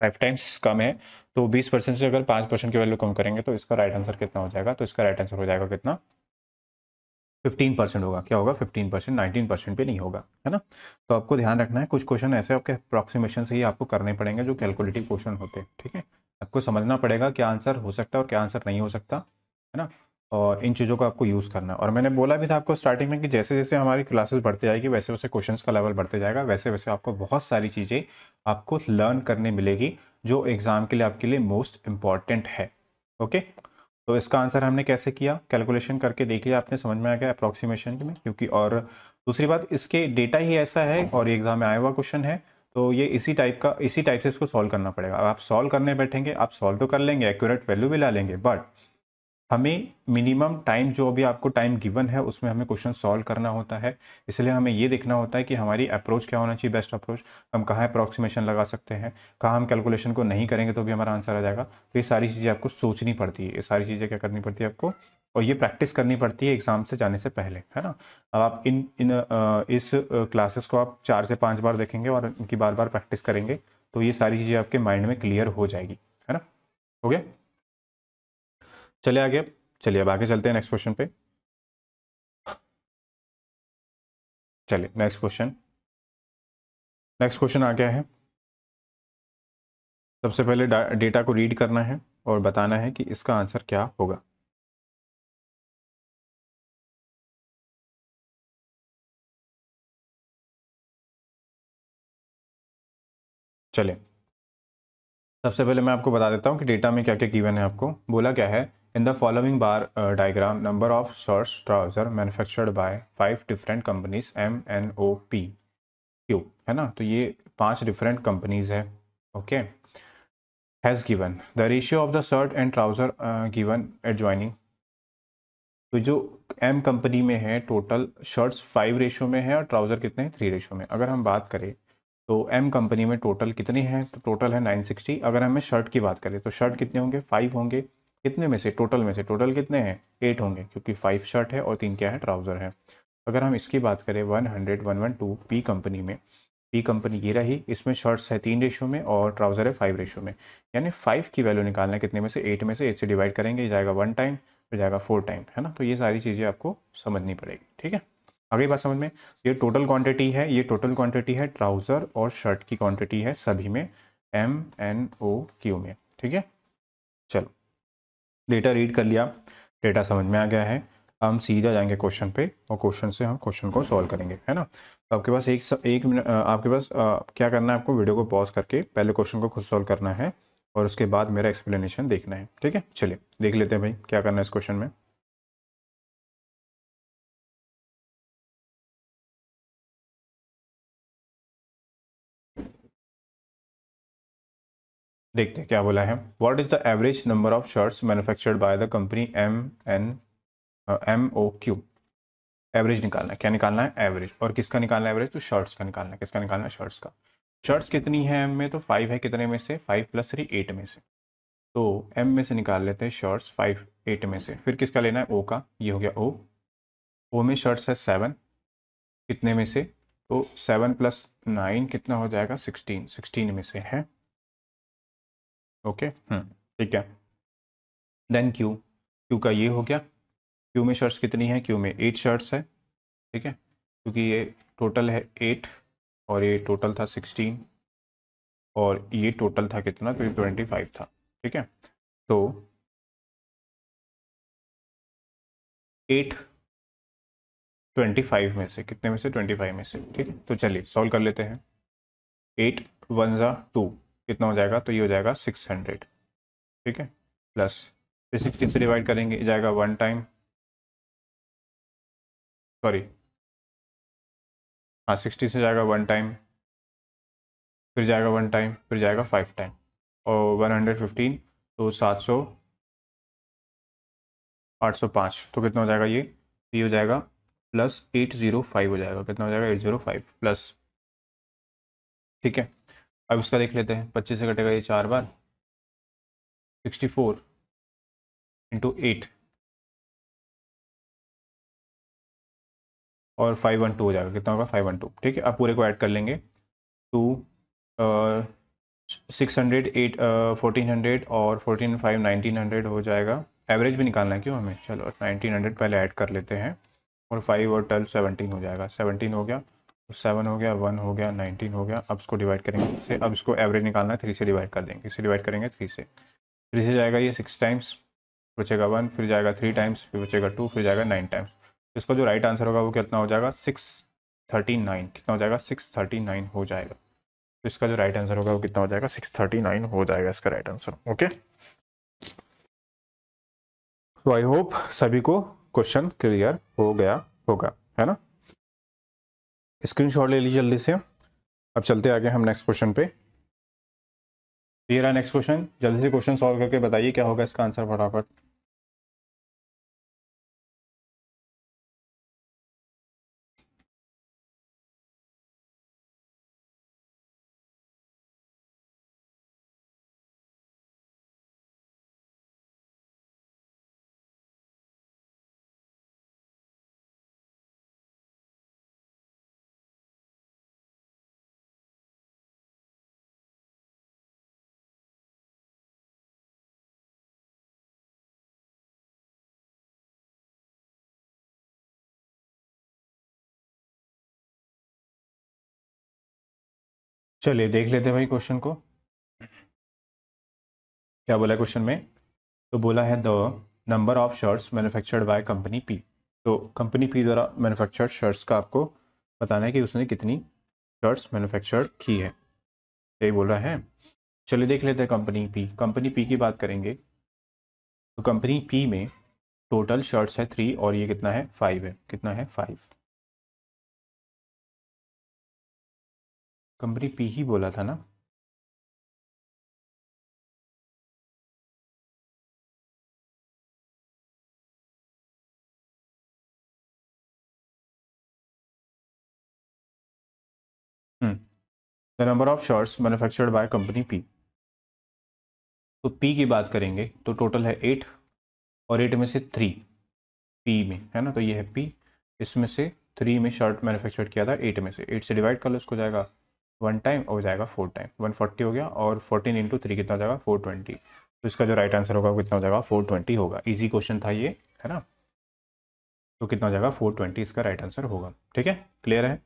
फाइव टाइम्स कम है तो बीस परसेंट से अगर पाँच परसेंट की वैल्यू कम करेंगे तो इसका राइट आंसर कितना हो जाएगा तो इसका राइट आंसर हो जाएगा कितना फिफ्टीन परसेंट होगा क्या होगा फिफ्टीन परसेंट नाइनटीन परसेंट पर नहीं होगा है ना तो आपको ध्यान रखना है कुछ क्वेश्चन ऐसे आपके अप्रॉक्सीमेशन से ही आपको करने पड़ेंगे जो कैलकुलेटिव क्वेश्चन होते हैं ठीक है आपको समझना पड़ेगा क्या आंसर हो सकता है और क्या आंसर नहीं हो सकता है ना और इन चीज़ों को आपको यूज़ करना है और मैंने बोला भी था आपको स्टार्टिंग में कि जैसे जैसे हमारी क्लासेस बढ़ते जाएगी वैसे वैसे क्वेश्चंस का लेवल बढ़ते जाएगा वैसे वैसे आपको बहुत सारी चीज़ें आपको लर्न करने मिलेगी जो एग्ज़ाम के लिए आपके लिए मोस्ट इम्पॉर्टेंट है ओके तो इसका आंसर हमने कैसे किया कैलकुलेशन करके देख लिया आपने समझ में आ गया अप्रॉक्सीमेशन में क्योंकि और दूसरी बात इसके डेटा ही ऐसा है और ये एग्जाम में आया हुआ क्वेश्चन है तो ये इसी टाइप का इसी टाइप से इसको सॉल्व करना पड़ेगा अब आप सॉल्व करने बैठेंगे आप सॉल्व तो कर लेंगे एक्यूरेट वैल्यू भी ला लेंगे बट हमें मिनिमम टाइम जो अभी आपको टाइम गिवन है उसमें हमें क्वेश्चन सॉल्व करना होता है इसलिए हमें ये देखना होता है कि हमारी अप्रोच क्या होना चाहिए बेस्ट अप्रोच हम कहाँ अप्रॉक्सीमेशन लगा सकते हैं कहाँ हम कैलकुलेशन को नहीं करेंगे तो भी हमारा आंसर आ जाएगा तो ये सारी चीज़ें आपको सोचनी पड़ती है ये सारी चीज़ें क्या करनी पड़ती है आपको और ये प्रैक्टिस करनी पड़ती है एग्जाम से जाने से पहले है ना अब आप इन इन इस क्लासेस को आप चार से पाँच बार देखेंगे और इनकी बार बार प्रैक्टिस करेंगे तो ये सारी चीज़ें आपके माइंड में क्लियर हो जाएगी है ना हो गया चले आगे अब चलिए अब आगे चलते हैं नेक्स्ट क्वेश्चन पे चलिए नेक्स्ट क्वेश्चन नेक्स्ट क्वेश्चन आ गया है सबसे पहले डेटा को रीड करना है और बताना है कि इसका आंसर क्या होगा चलिए सबसे पहले मैं आपको बता देता हूँ कि डेटा में क्या क्या गिवन है आपको बोला क्या है In the following bar uh, diagram, number of shorts trouser manufactured by five different companies M N O P Q है ना तो ये पांच different companies है okay okay? has given the ratio of the shirt and trouser uh, given adjoining तो जो एम कंपनी में है टोटल शर्ट्स फाइव रेशो में है और ट्राउज़र कितने हैं थ्री रेशो में अगर हम बात करें तो एम कंपनी में टोटल कितनी है तो टोटल है नाइन सिक्सटी अगर हमें शर्ट की बात करें तो शर्ट कितने होंगे फाइव होंगे कितने में से टोटल में से टोटल कितने हैं एट होंगे क्योंकि फाइव शर्ट है और तीन क्या है ट्राउज़र है अगर हम इसकी बात करें one hundred one one two P company में पी कंपनी की रही इसमें शर्ट्स है तीन रेशो में और ट्राउज़र है फाइव रेशो में यानी फाइव की वैल्यू निकालना है कितने में से एट में से एट से डिवाइड करेंगे जाएगा वन टाइम फिर जाएगा फोर टाइम है ना तो ये सारी चीज़ें आपको समझनी पड़ेगी ठीक है अगली बात समझ में ये टोटल क्वांटिटी है ये टोटल क्वांटिटी है ट्राउज़र और शर्ट की क्वांटिटी है सभी में एम एन ओ क्यू में ठीक है चलो डेटा रीड कर लिया डेटा समझ में आ गया है हम सीधा जाएंगे क्वेश्चन पे और क्वेश्चन से हम क्वेश्चन को सॉल्व करेंगे है ना तो आपके पास एक एक मिनट आपके पास क्या करना है आपको वीडियो को पॉज करके पहले क्वेश्चन को खुद सॉल्व करना है और उसके बाद मेरा एक्सप्लेनेशन देखना है ठीक है चलिए देख लेते हैं भाई क्या करना है इस क्वेश्चन में देखते हैं क्या बोला है what is the average number of shirts manufactured by the company M N M O Q average निकालना है क्या निकालना है एवरेज और किसका निकालना है एवरेज तो शर्ट्स का निकालना है किसका निकालना है शर्ट्स का शर्ट्स कितनी है एम में तो फाइव है कितने में से फाइव प्लस थ्री एट में से तो एम में से निकाल लेते हैं शर्ट्स फाइव एट में से फिर किसका लेना है ओ का ये हो गया ओ ओ में शर्ट्स है सेवन कितने में से तो सेवन प्लस नाइन कितना हो जाएगा सिक्सटीन सिक्सटीन में से है ओके हम्म, ठीक है देन क्यू क्यू का ये हो गया क्यू में शर्ट्स कितनी है क्यू में एट शर्ट्स है ठीक है क्योंकि ये टोटल है एट और ये टोटल था सिक्सटीन और ये टोटल था कितना तो ये ट्वेंटी फाइव था ठीक है तो एट ट्वेंटी फाइव में से कितने में से ट्वेंटी फाइव में से ठीक है तो चलिए सॉल्व कर लेते हैं एट वन ज़ा टू कितना हो जाएगा तो ये हो जाएगा सिक्स हंड्रेड ठीक है प्लस सिक्सटीन से डिवाइड करेंगे जाएगा वन टाइम सॉरी हाँ सिक्सटी से जाएगा वन टाइम फिर जाएगा वन टाइम फिर जाएगा फाइव टाइम और वन हंड्रेड फिफ्टीन तो सात सौ आठ सौ पाँच तो कितना हो जाएगा ये ये हो जाएगा प्लस एट ज़ीरो फाइव हो जाएगा कितना हो जाएगा एट ज़ीरो फाइव प्लस ठीक है अब इसका देख लेते हैं पच्चीस से कटेगा ये चार बार सिक्सटी फोर इंटू एट और फाइव वन टू हो जाएगा कितना होगा फाइव वन टू ठीक है आप पूरे को ऐड कर लेंगे two six hundred eight fourteen hundred और फोर्टीन फाइव नाइनटीन हंड्रेड हो जाएगा एवरेज भी निकालना है क्यों हमें चलो नाइनटीन हंड्रेड पहले ऐड कर लेते हैं और फाइव और ट्वेल्व सेवनटीन हो जाएगा सेवनटीन हो गया सेवन हो गया वन हो गया नाइनटीन हो गया अब इसको डिवाइड करेंगे इससे अब इसको एवरेज निकालना है थ्री से डिवाइड कर देंगे इससे डिवाइड करेंगे थ्री से थ्री से जाएगा ये सिक्स टाइम्स बचेगा वन फिर जाएगा थ्री टाइम्स फिर बचेगा टू फिर जाएगा नाइन टाइम्स इसका जो राइट आंसर होगा वो कितना हो जाएगा सिक्स थर्टी नाइन कितना हो जाएगा सिक्स थर्टी नाइन हो जाएगा तो इसका जो राइट आंसर होगा वो कितना हो जाएगा सिक्स थर्टी नाइन हो जाएगा इसका राइट आंसर ओके तो आई होप सभी को क्वेश्चन क्लियर हो गया होगा है ना स्क्रीनशॉट ले लीजिए जल्दी से अब चलते आगे हम नेक्स्ट क्वेश्चन पे ये रहा नेक्स्ट क्वेश्चन जल्दी से क्वेश्चन सॉल्व करके बताइए क्या होगा इसका आंसर फटाफट चलिए देख लेते हैं भाई क्वेश्चन को क्या बोला है क्वेश्चन में तो बोला है the number of shirts manufactured by company P तो कंपनी पी द्वारा मैन्युफैक्चर्ड शर्ट्स का आपको बताना है कि उसने कितनी शर्ट्स मैन्युफैक्चर्ड की है तो यही बोल रहा है चलिए देख लेते हैं कंपनी पी कंपनी पी की बात करेंगे तो कंपनी पी में टोटल शर्ट्स है थ्री और ये कितना है फाइव है कितना है फाइव कंपनी पी ही बोला था ना the number of shorts manufactured by company P तो पी की बात करेंगे तो टोटल है एट और एट में से थ्री पी में है ना तो ये है पी इसमें से थ्री में शर्ट मैनुफैक्चर किया था एट में से एट से डिवाइड कर लो इसको जाएगा वन टाइम हो जाएगा फोर टाइम वन फोर्टी हो गया और फोर्टीन इंटू थ्री कितना हो जाएगा फोर ट्वेंटी तो इसका जो राइट आंसर होगा वो कितना हो जाएगा फोर ट्वेंटी होगा ईजी क्वेश्चन था ये है ना तो कितना हो जाएगा फोर ट्वेंटी इसका राइट आंसर होगा ठीक है क्लियर है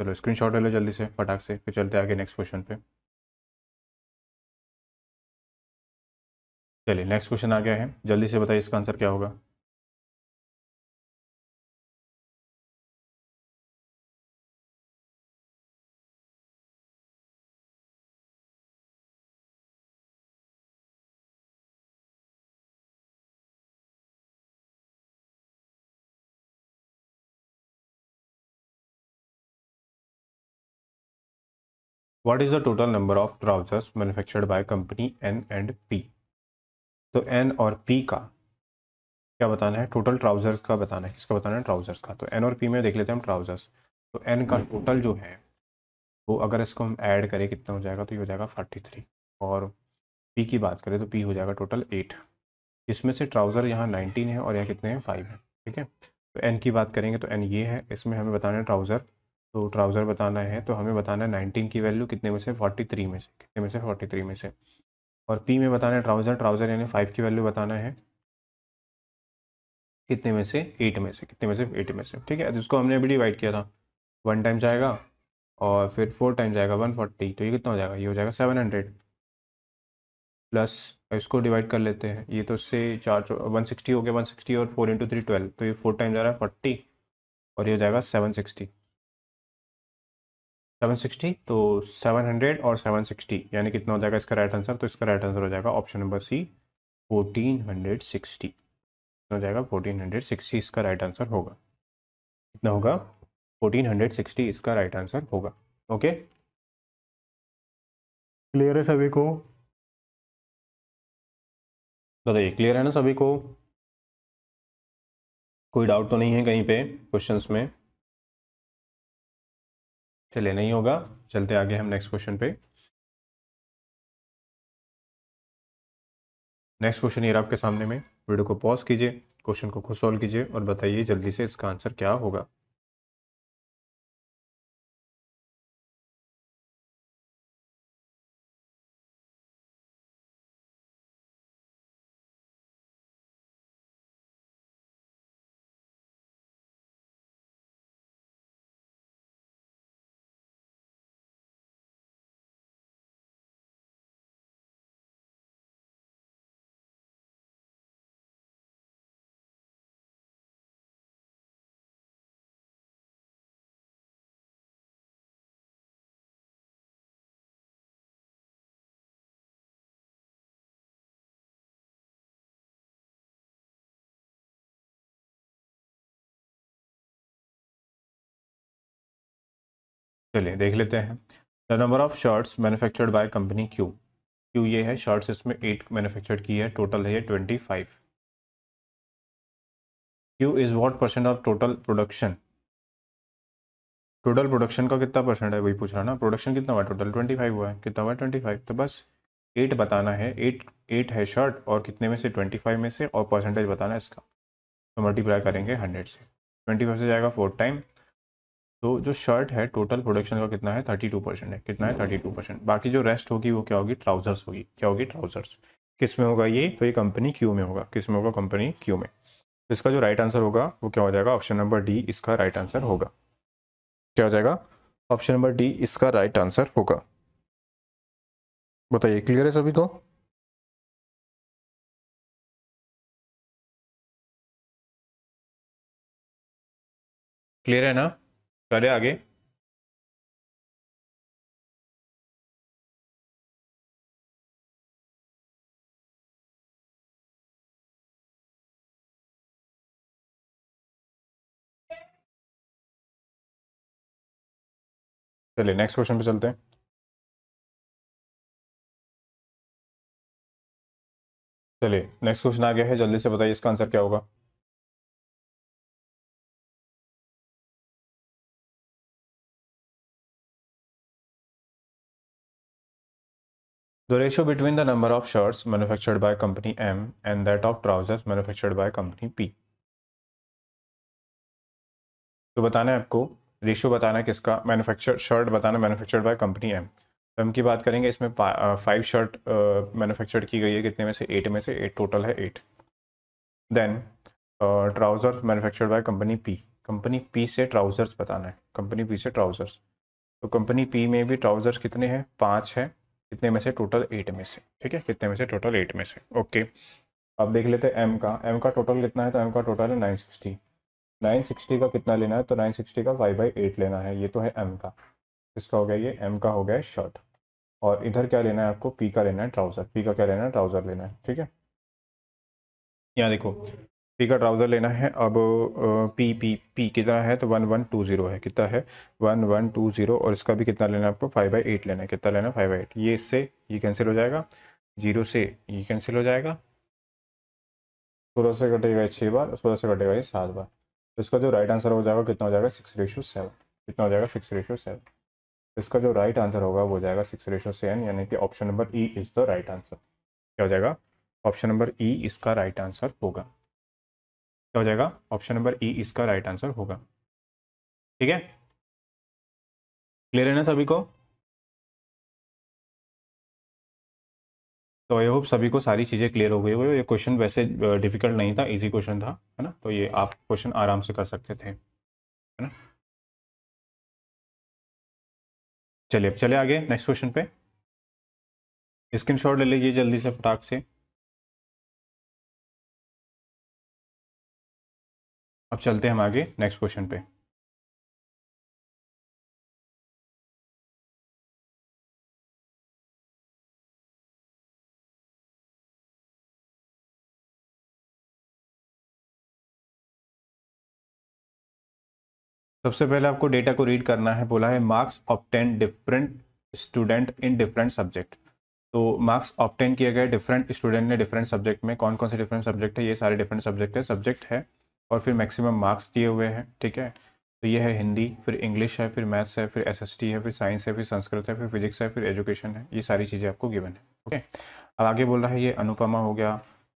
चलो स्क्रीन शॉट ले लो जल्दी से फटाक से फिर चलते आगे नेक्स्ट क्वेश्चन पे चलिए नेक्स्ट क्वेश्चन आ गया है जल्दी से बताइए इसका आंसर क्या होगा what is the total number of trousers manufactured by company N and P तो N और P का क्या बताना है टोटल ट्राउजर्स का बताना है किसका बताना है ट्राउजर्स का तो N और P में देख लेते हैं हम ट्राउजर्स तो N का टोटल जो है वो अगर इसको हम ऐड करें कितना हो जाएगा तो ये हो जाएगा फोर्टी थ्री और P की बात करें तो P हो जाएगा टोटल एट इसमें से ट्राउज़र यहाँ नाइनटीन है और यहाँ कितने हैं फाइव है ठीक है तो एन की बात करेंगे तो एन ये है इसमें हमें बताना है ट्राउज़र तो ट्राउज़र बताना है तो हमें बताना है नाइनटीन की वैल्यू कितने में से फोर्टी थ्री में से कितने में से फोर्टी थ्री में से और पी में बताना है ट्राउज़र ट्राउज़र यानी फाइव की वैल्यू बताना है कितने में से एट में से कितने में से एट में से ठीक है जिसको तो हमने अभी डिवाइड किया था वन टाइम जाएगा और फिर फोर टाइम जाएगा वन फोर्टी तो ये कितना हो जाएगा ये हो जाएगा सेवन हंड्रेड प्लस इसको डिवाइड कर लेते हैं ये तो इससे चार वन सिक्सटी हो गया वन सिक्सटी और फोर इंटू थ्री ट्वेल्व तो ये फोर टाइम जा रहा है फोर्टी और ये हो जाएगा सेवन सिक्सटी 760 तो 700 और 760 यानी कितना हो जाएगा इसका राइट आंसर तो इसका राइट आंसर हो जाएगा ऑप्शन नंबर सी 1460 हो जाएगा 1460 इसका राइट आंसर होगा कितना होगा 1460 इसका राइट आंसर होगा ओके क्लियर है सभी को बताइए तो क्लियर है ना सभी को कोई डाउट तो नहीं है कहीं पे क्वेश्चंस में चले नहीं होगा चलते आगे हम नेक्स्ट क्वेश्चन पे नेक्स्ट क्वेश्चन ये आपके सामने में वीडियो को पॉज कीजिए क्वेश्चन को खुद सॉल्व कीजिए और बताइए जल्दी से इसका आंसर क्या होगा चलिए देख लेते हैं the number of shirts manufactured by company Q Q ये है शर्ट्स इसमें एट मैन्युफैक्चर्ड की है टोटल है ये twenty five Q is what percent of total production total production का कितना परसेंट है वही पूछ रहा ना प्रोडक्शन कितना हुआ टोटल ट्वेंटी फाइव हुआ है कितना हुआ है ट्वेंटी फाइव तो बस एट बताना है एट एट है शर्ट और कितने में से ट्वेंटी फाइव में से और परसेंटेज बताना है इसका तो मल्टीप्लाई करेंगे हंड्रेड से ट्वेंटी फाइव से जाएगा फोर टाइम तो जो शर्ट है टोटल प्रोडक्शन का कितना है थर्टी टू परसेंट है कितना है थर्टी टू परसेंट बाकी जो रेस्ट होगी वो क्या होगी ट्राउजर्स होगी क्या होगी ट्राउजर्स किस में होगा ये तो ये कंपनी क्यू में होगा किस में होगा कंपनी क्यू में तो इसका जो राइट आंसर होगा वो क्या हो जाएगा ऑप्शन नंबर डी इसका राइट आंसर होगा क्या हो जाएगा ऑप्शन नंबर डी इसका राइट आंसर होगा बताइए क्लियर है सभी को क्लियर है ना चले आगे चलिए नेक्स्ट क्वेश्चन पे चलते हैं चलिए नेक्स्ट क्वेश्चन आ गया है जल्दी से बताइए इसका आंसर क्या होगा The ratio between the number of shirts manufactured by company M and that of trousers manufactured by company P. तो बताना है आपको रेशो बताना है किसका मैनुफैक्चर शर्ट बताना मैनुफैक्चर्ड बाय कंपनी एम तो हम की बात करेंगे इसमें फाइव शर्ट मैनुफैक्चर्ड की गई है कितने में से एट में से एट टोटल है eight then trouser manufactured by company P company P से ट्राउज़र्स बताना है कंपनी पी से ट्राउज़र्स तो कंपनी पी में भी ट्राउज़र्स कितने हैं पाँच हैं कितने में से टोटल एट में से ठीक है कितने में से टोटल एट में से ओके अब देख लेते हैं एम का एम का टोटल कितना है तो एम का टोटल है नाइन सिक्सटी नाइन सिक्सटी का कितना लेना है तो नाइन सिक्सटी का फाइव बाई एट लेना है ये तो है एम का इसका हो गया ये एम का हो गया शर्ट और इधर क्या लेना है आपको पी का लेना है ट्राउज़र पी का क्या लेना है ट्राउज़र लेना है ठीक है यहाँ देखो पी का ट्राउज़र लेना है अब पी पी पी कितना है तो वन वन टू ज़ीरो है कितना है वन वन टू ज़ीरो और इसका भी कितना लेना है आपको फाइव बाई एट लेना है कितना लेना है फाइव बाई एट ये इससे ये कैंसिल हो जाएगा जीरो से ये कैंसिल हो जाएगा सोलह से कटेगा छः बार सोलह से कटेगा ये सात बार तो इसका जो राइट आंसर हो जाएगा कितना हो जाएगा सिक्स रेशो सेवन कितना हो जाएगा सिक्स रेशो सेवन इसका जो राइट आंसर होगा वो हो जाएगा सिक्स रेशो सेवन यानी कि option number E is the right answer क्या हो जाएगा ऑप्शन नंबर ई इसका राइट आंसर होगा क्या हो जाएगा ऑप्शन नंबर ई इसका राइट आंसर होगा ठीक है क्लियर है ना सभी को तो आई होप सभी को सारी चीज़ें क्लियर हो गई हुई ये क्वेश्चन वैसे डिफिकल्ट नहीं था इजी क्वेश्चन था है ना तो ये आप क्वेश्चन आराम से कर सकते थे है ना चलिए अब चले आगे नेक्स्ट क्वेश्चन पे स्क्रीनशॉट ले लीजिए जल्दी से फटाक से अब चलते हैं हम आगे नेक्स्ट क्वेश्चन पे सबसे पहले आपको डेटा को रीड करना है बोला है marks obtain different student in different subject तो मार्क्स ऑप्टेन किया गया डिफरेंट स्टूडेंट ने डिफरेंट सब्जेक्ट में कौन कौन से डिफरेंट सब्जेक्ट है ये सारे डिफरेंट सब्जेक्ट है सब्जेक्ट है और फिर मैक्सिमम मार्क्स दिए हुए हैं ठीक है तो ये है हिंदी फिर इंग्लिश है फिर मैथ्स है फिर एसएसटी है फिर साइंस है फिर संस्कृत है फिर फिजिक्स है फिर एजुकेशन है ये सारी चीज़ें आपको गिवन है ओके अब आगे बोल रहा है ये अनुपमा हो गया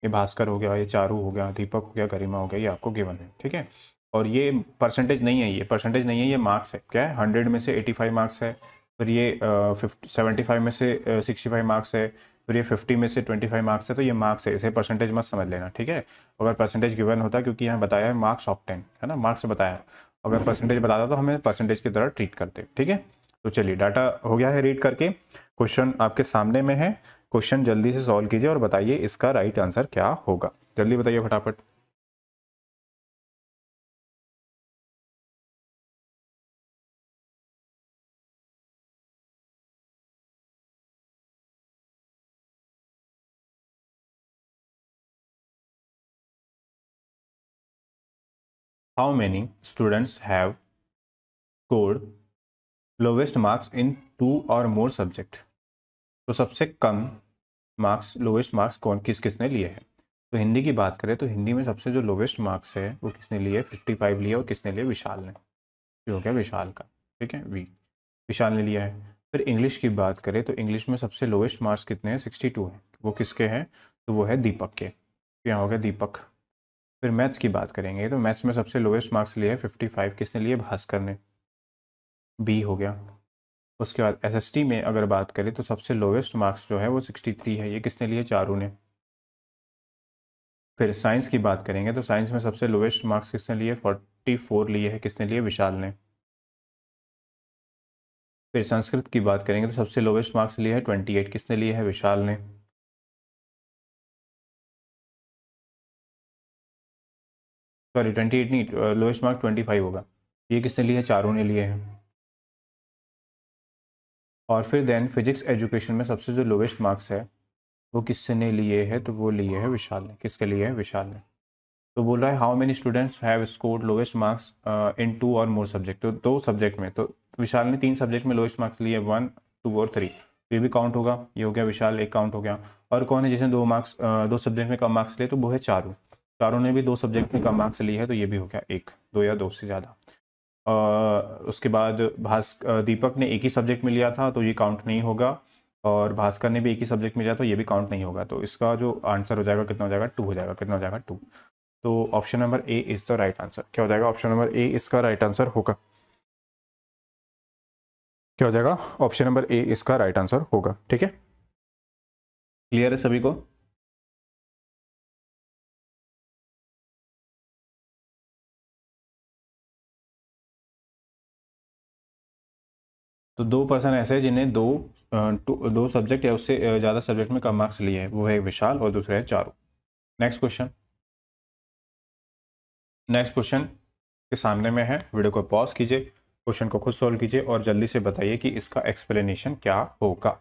ये भास्कर हो गया ये चारू हो गया दीपक हो गया गरिमा हो गया ये आपको गिवन है ठीक है और ये परसेंटेज नहीं है ये परसेंटेज नहीं है ये मार्क्स है क्या है हंड्रेड में से एटी फाइव मार्क्स है फिर ये फिफ्टी सेवेंटी फाइव में से सिक्सटी फाइव मार्क्स है और तो ये फिफ्टी में से ट्वेंटी फाइव मार्क्स है तो ये मार्क्स है इसे परसेंटेज मत समझ लेना ठीक है अगर परसेंटेज गिवन होता क्योंकि यहाँ बताया है मार्क्स ऑफ टेन है ना मार्क्स बताया अगर परसेंटेज बताता तो हमें परसेंटेज की तरह ट्रीट करते ठीक है तो चलिए डाटा हो गया है रीड करके क्वेश्चन आपके सामने में है क्वेश्चन जल्दी से सॉल्व कीजिए और बताइए इसका राइट आंसर क्या होगा जल्दी बताइए फटाफट how many students have scored lowest marks in two or more subject तो सबसे कम मार्क्स लोवेस्ट मार्क्स कौन किस किसने लिए है तो हिंदी की बात करें तो हिंदी में सबसे जो लोवेस्ट मार्क्स है वो किसने लिए फिफ्टी फाइव लिया और किसने लिए विशाल ने जो हो गया विशाल का ठीक है वी विशाल ने लिया है फिर इंग्लिश की बात करें तो इंग्लिश में सबसे लोवेस्ट मार्क्स कितने हैं सिक्सटी टू हैं वो किसके हैं तो वो है दीपक के तो यहाँ हो गया दीपक फिर मैथ्स की बात करेंगे तो मैथ्स में सबसे लोएस्ट मार्क्स लिए फिफ्टी फाइव किसने लिए भास्कर ने बी हो गया उसके बाद एसएसटी में अगर बात करें तो सबसे लोएस्ट मार्क्स जो है वो सिक्सटी थ्री है ये किसने लिए चारू ने फिर साइंस की बात करेंगे तो साइंस में सबसे लोएस्ट मार्क्स किसने लिए फोर्टी फोर लिए है किसने लिए विशाल ने फिर संस्कृत की बात करेंगे तो सबसे लोएस्ट मार्क्स लिए है ट्वेंटी एट किसने लिए है विशाल ने सॉरी ट्वेंटी एट नहीं लोएस्ट मार्क ट्वेंटी फाइव होगा ये किसने लिए है चारों ने लिए हैं और फिर देन फिजिक्स एजुकेशन में सबसे जो लोएस्ट मार्क्स है वो किसने लिए है तो वो लिए है विशाल ने किसके लिए है विशाल ने तो बोल रहा है how many students have scored lowest marks in two or more subject तो दो सब्जेक्ट में तो विशाल ने तीन सब्जेक्ट में लोएस्ट मार्क्स लिए वन टू और थ्री तो ये भी काउंट होगा ये हो गया विशाल एक काउंट हो गया और कौन है जिसने दो मार्क्स दो सब्जेक्ट में कम मार्क्स लिए तो वो है चारू चारों ने भी दो सब्जेक्ट में कम मार्क्स लिए है तो ये भी हो गया एक दो या दो से ज़्यादा उसके बाद भास् दीपक ने एक ही सब्जेक्ट में लिया था तो ये काउंट नहीं होगा और भास्कर ने भी एक ही सब्जेक्ट में लिया तो ये भी काउंट नहीं होगा तो इसका जो आंसर हो जाएगा कितना हो जाएगा टू हो जाएगा कितना हो जाएगा टू तो option number A is the right answer क्या हो जाएगा ऑप्शन नंबर ए इसका राइट आंसर होगा क्या हो जाएगा ऑप्शन नंबर ए इसका राइट आंसर होगा ठीक है क्लियर है सभी को तो दो पर्सन ऐसे हैं जिन्हें दो दो सब्जेक्ट या उससे ज़्यादा सब्जेक्ट में कम मार्क्स लिए हैं वो है विशाल और दूसरा है Charu next question next question के सामने में है वीडियो को पॉज कीजिए क्वेश्चन को खुद सॉल्व कीजिए और जल्दी से बताइए कि इसका एक्सप्लेनेशन क्या होगा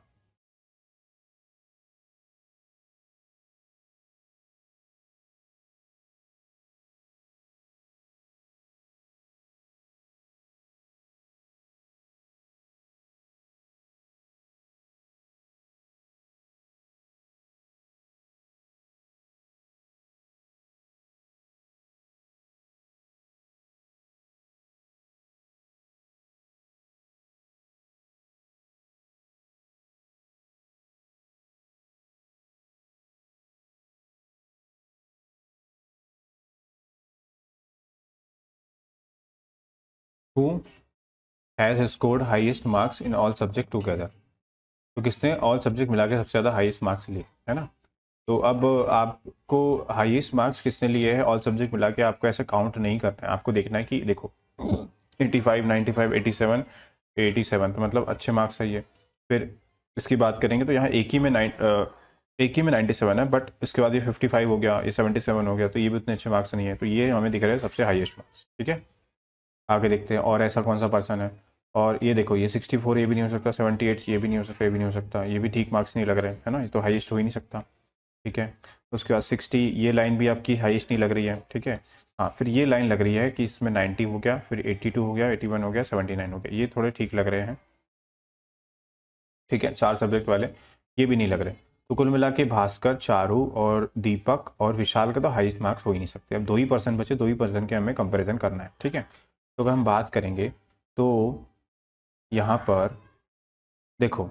who has scored highest marks in all subject together तो किसने ऑल सब्जेक्ट मिला के सबसे ज़्यादा हाईएस्ट मार्क्स लिए है ना तो अब आपको हाईएस्ट मार्क्स किसने लिए है ऑल सब्जेक्ट मिला के आपको ऐसे काउंट नहीं करना है आपको देखना है कि देखो 85 95 87 87 तो मतलब अच्छे मार्क्स है ये फिर इसकी बात करेंगे तो यहाँ एक ही में नाइन एक ही में सेवन है बट इसके बाद ये फाइव हो गया ये सेवन हो गया तो ये भी उतने अच्छे मार्क्स नहीं है तो ये हमें दिख रहे हैं सबसे हाइएस्ट मार्क्स ठीक है आगे देखते हैं और ऐसा कौन सा पर्सन है और ये देखो ये सिक्सटी फोर ये भी नहीं हो सकता सेवेंटी एट ये भी नहीं हो सकता ये भी नहीं हो सकता ये भी ठीक मार्क्स नहीं लग रहे है ना ये तो हाईएस्ट हो ही नहीं सकता ठीक है उसके बाद सिक्सटी ये लाइन भी आपकी हाईएस्ट नहीं लग रही है ठीक है हाँ फिर ये लाइन लग रही है कि इसमें नाइन्टी हो गया फिर एट्टी टू हो गया एट्टी वन हो गया सेवेंटी नाइन हो गया ये थोड़े ठीक लग रहे हैं ठीक है चार सब्जेक्ट वाले ये भी नहीं लग रहे तो कुल मिला के भास्कर चारू और दीपक और विशाल का तो हाईएस्ट मार्क्स हो ही नहीं सकते अब दो ही परसेंट बचे दो ही परसेंट के हमें कंपेरिजन करना है ठीक है तो अगर हम बात करेंगे तो यहाँ पर देखो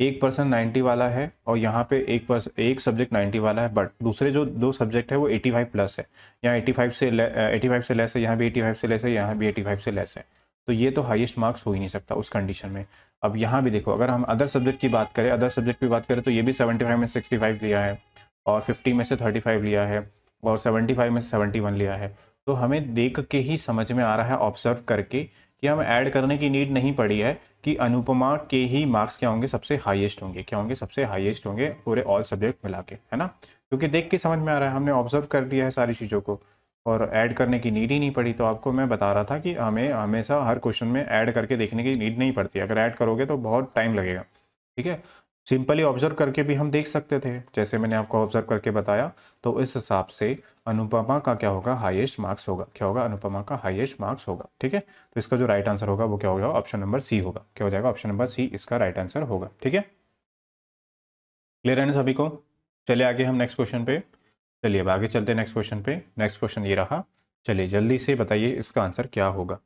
एक पर्सन नाइन्टी वाला है और यहाँ पे एक पर्सन एक सब्जेक्ट नाइन्टी वाला है बट दूसरे जो दो सब्जेक्ट है वो एटी फाइव प्लस है यहाँ एटी फाइव से एटी फाइव से लेस है यहाँ भी एटी फाइव से लेस है यहाँ भी एटी फाइव से लेस है तो ये तो हाईएस्ट मार्क्स हो ही नहीं सकता उस कंडीशन में अब यहाँ भी देखो अगर हम अदर सब्जेक्ट की बात करें अदर सब्जेक्ट की बात करें तो ये भी सेवेंटी फाइव में सिक्सटी फाइव लिया है और फिफ्टी में से थर्टी फाइव लिया है और सेवेंटी फाइव में से सेवेंटी वन लिया है तो हमें देख के ही समझ में आ रहा है ऑब्जर्व करके कि हमें ऐड करने की नीड नहीं पड़ी है कि अनुपमा के ही मार्क्स क्या होंगे सबसे हाईएस्ट होंगे क्या होंगे सबसे हाईएस्ट होंगे पूरे ऑल सब्जेक्ट मिला के है ना क्योंकि देख के समझ में आ रहा है हमने ऑब्जर्व कर लिया है सारी चीज़ों को और ऐड करने की नीड ही नहीं पड़ी तो आपको मैं बता रहा था कि हमें हमेशा हर क्वेश्चन में ऐड करके देखने की नीड नहीं पड़ती अगर ऐड करोगे तो बहुत टाइम लगेगा ठीक है सिंपली ऑब्जर्व करके भी हम देख सकते थे जैसे मैंने आपको ऑब्जर्व करके बताया तो इस हिसाब से अनुपमा का क्या होगा हाईएस्ट मार्क्स होगा क्या होगा अनुपमा का हाईएस्ट मार्क्स होगा ठीक है तो इसका जो राइट आंसर होगा वो क्या होगा ऑप्शन नंबर सी होगा क्या हो जाएगा ऑप्शन नंबर सी इसका राइट आंसर होगा ठीक है क्लियर है ना सभी को चलिए आगे हम नेक्स्ट क्वेश्चन पे चलिए अब आगे चलते हैं नेक्स्ट क्वेश्चन पे नेक्स्ट क्वेश्चन ये रहा चलिए जल्दी से बताइए इसका आंसर क्या होगा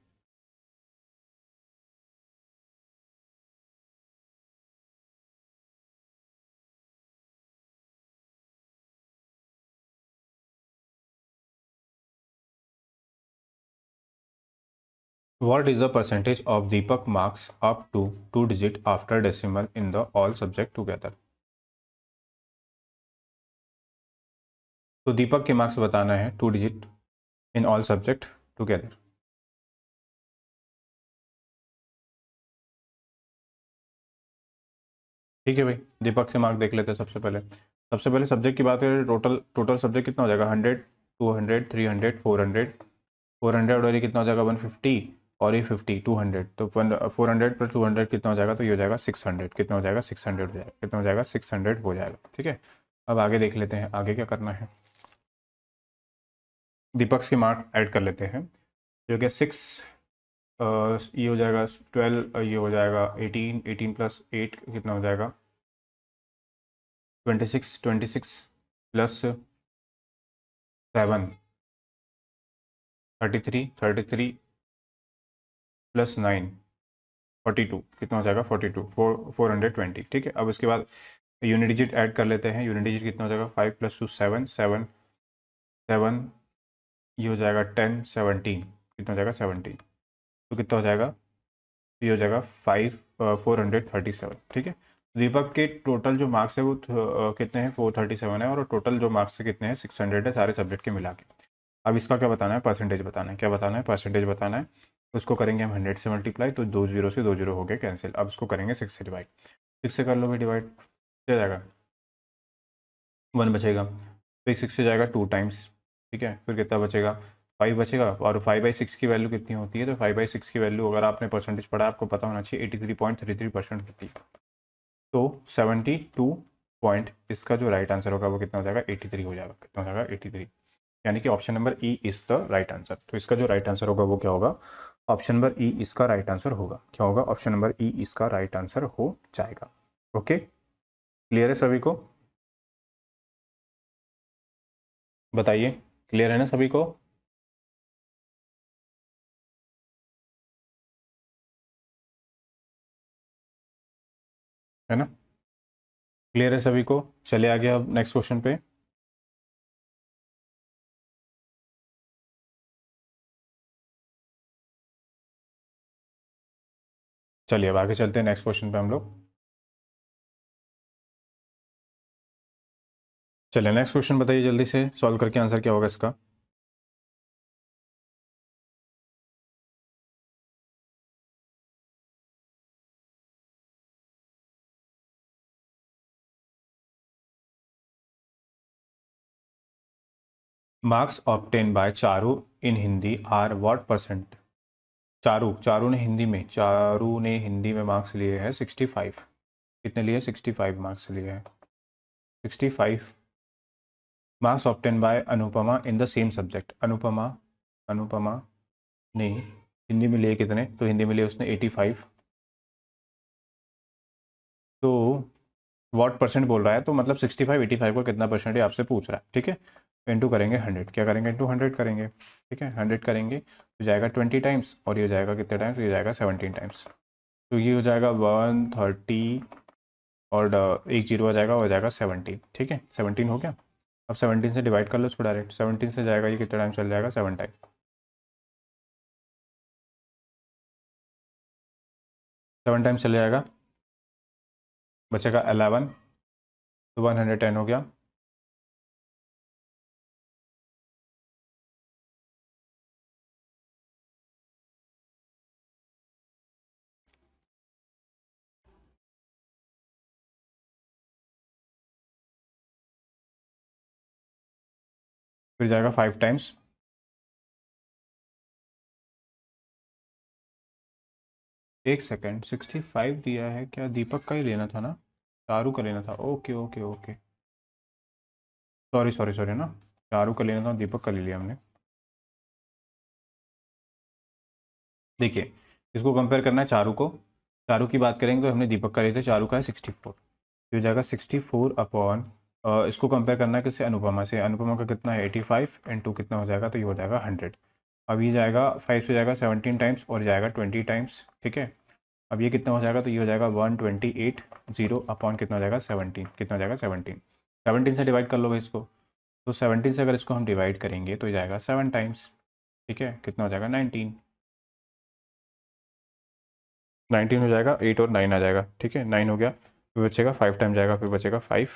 What is the percentage of Deepak marks up to two digit after decimal in the all subject together? तो दीपक के मार्क्स बताना है two digit in all subject together ठीक है भाई दीपक से मार्क्स देख लेते हैं सबसे पहले सबसे पहले सब्जेक्ट की बात करें टोटल टोटल सब्जेक्ट कितना हो जाएगा hundred two hundred three hundred four hundred four hundred और कितना हो जाएगा वन फिफ्टी और ये फिफ्टी टू हंड्रेड तो four hundred plus two hundred कितना हो जाएगा तो ये हो जाएगा सिक्स हंड्रेड कितना हो जाएगा सिक्स हंड्रेड हो जाएगा कितना हो जाएगा सिक्स हंड्रेड हो जाएगा ठीक है अब आगे देख लेते हैं आगे क्या करना है दीपक्स के मार्क ऐड कर लेते हैं जो कि सिक्स ये हो जाएगा ट्वेल्व ये हो जाएगा एटीन एटीन प्लस एट कितना हो जाएगा twenty six twenty six plus seven thirty three thirty three plus nine forty two कितना हो जाएगा forty two four four hundred twenty ठीक है अब उसके बाद यूनिट डिजिट ऐड कर लेते हैं यूनिट डिजिट कितना हो जाएगा five plus two seven seven seven ये हो जाएगा टेन सेवनटीन कितना हो जाएगा सेवनटीन तो कितना हो जाएगा ये हो जाएगा five four hundred thirty seven ठीक है दीपक के टोटल जो मार्क्स है वो कितने हैं फोर थर्टी सेवन है और टोटल जो मार्क्स है कितने हैं सिक्स हंड्रेड है सारे सब्जेक्ट के मिला के अब इसका क्या बताना है परसेंटेज बताना है क्या बताना है परसेंटेज बताना है उसको करेंगे हम हंड्रेड से मल्टीप्लाई तो दो जीरो से दो जीरो हो गए कैंसिल अब उसको करेंगे सिक्स से डिवाइड सिक्स से कर लो भाई डिवाइड चल जाएगा वन बचेगा फिर तो सिक्स से जाएगा टू टाइम्स ठीक है फिर कितना बचेगा फाइव बचेगा और फाइव बाई सिक्स की वैल्यू कितनी होती है तो फाइव बाई सिक्स की वैल्यू अगर आपने परसेंटेज पढ़ा आपको पता होना चाहिए eighty three point three three percent होती है तो सेवेंटी टू पॉइंट इसका जो राइट आंसर होगा वो कितना हो जाएगा एटी थ्री हो जाएगा कितना हो जाएगा एटी थ्री यानी कि option number E is the right answer तो इसका जो राइट आंसर होगा वो क्या होगा ऑप्शन नंबर ई e इसका राइट आंसर होगा क्या होगा ऑप्शन नंबर ई e इसका राइट आंसर हो जाएगा ओके क्लियर है सभी को बताइए क्लियर है ना सभी को है ना क्लियर है सभी को चले आगे अब नेक्स्ट क्वेश्चन पे चलिए अब आगे चलते हैं नेक्स्ट क्वेश्चन पे हम लोग चलिए नेक्स्ट क्वेश्चन बताइए जल्दी से सॉल्व करके आंसर क्या होगा इसका marks obtain by Charu in Hindi are what percent Charu Charu ने हिंदी में चारू ने हिंदी में मार्क्स लिए हैं सिक्सटी फाइव कितने लिए सिक्सटी फाइव मार्क्स लिए हैं sixty five marks obtain by Anupama in the same subject Anupama Anupama ने हिंदी में लिए कितने तो हिंदी में लिए उसने एटी फाइव तो वॉट परसेंट बोल रहा है तो मतलब सिक्सटी फाइव एटी फाइव का कितना परसेंट आपसे पूछ रहा है ठीक है इंटू करेंगे हंड्रेड क्या करेंगे इंटू हंड्रेड करेंगे ठीक है हंड्रेड करेंगे तो जाएगा ट्वेंटी टाइम्स और ये जाएगा कितने टाइम्स ये जाएगा सेवनटीन टाइम्स तो ये हो जाएगा वन थर्टी और एक जीरो आ जाएगा हो जाएगा सेवनटीन ठीक है सेवनटीन हो गया अब सेवनटीन से डिवाइड कर लो उसको डायरेक्ट सेवनटीन से जाएगा ये कितने टाइम चल जाएगा सेवन टाइम सेवन टाइम चले जाएगा बचेगा अलेवन तो वन हंड्रेड टेन हो गया फिर जाएगा फाइव टाइम्स एक सेकेंड सिक्सटी फाइव दिया है क्या दीपक का ही लेना था ना चारू का लेना था okay okay okay sorry sorry sorry ना चारू का लेना था दीपक का ले लिया हमने देखिए इसको कंपेयर करना है चारू को चारू की बात करेंगे तो हमने दीपक का लेते चारू का है सिक्सटी फोर जो जाएगा सिक्सटी फोर अपॉन इसको कंपेयर करना है किससे अनुपमा से अनुपमा का कितना है एटी फाइव टू कितना हो जाएगा तो ये हो जाएगा हंड्रेड अब ये जाएगा फाइव से जाएगा सेवनटीन टाइम्स और जाएगा ट्वेंटी टाइम्स ठीक है अब ये कितना हो जाएगा तो ये हो जाएगा one twenty eight zero upon कितना हो जाएगा सेवनटीन कितना हो जाएगा सेवनटीन सेवनटीन से डिवाइड कर लो इसको तो सेवनटीन से अगर इसको हम डिवाइड करेंगे तो जाएगा सेवन टाइम्स ठीक है कितना हो जाएगा नाइनटीन नाइनटीन हो जाएगा एट और नाइन आ जाएगा ठीक है नाइन हो गया फिर बचेगा फाइव टाइम जाएगा फिर बचेगा फाइव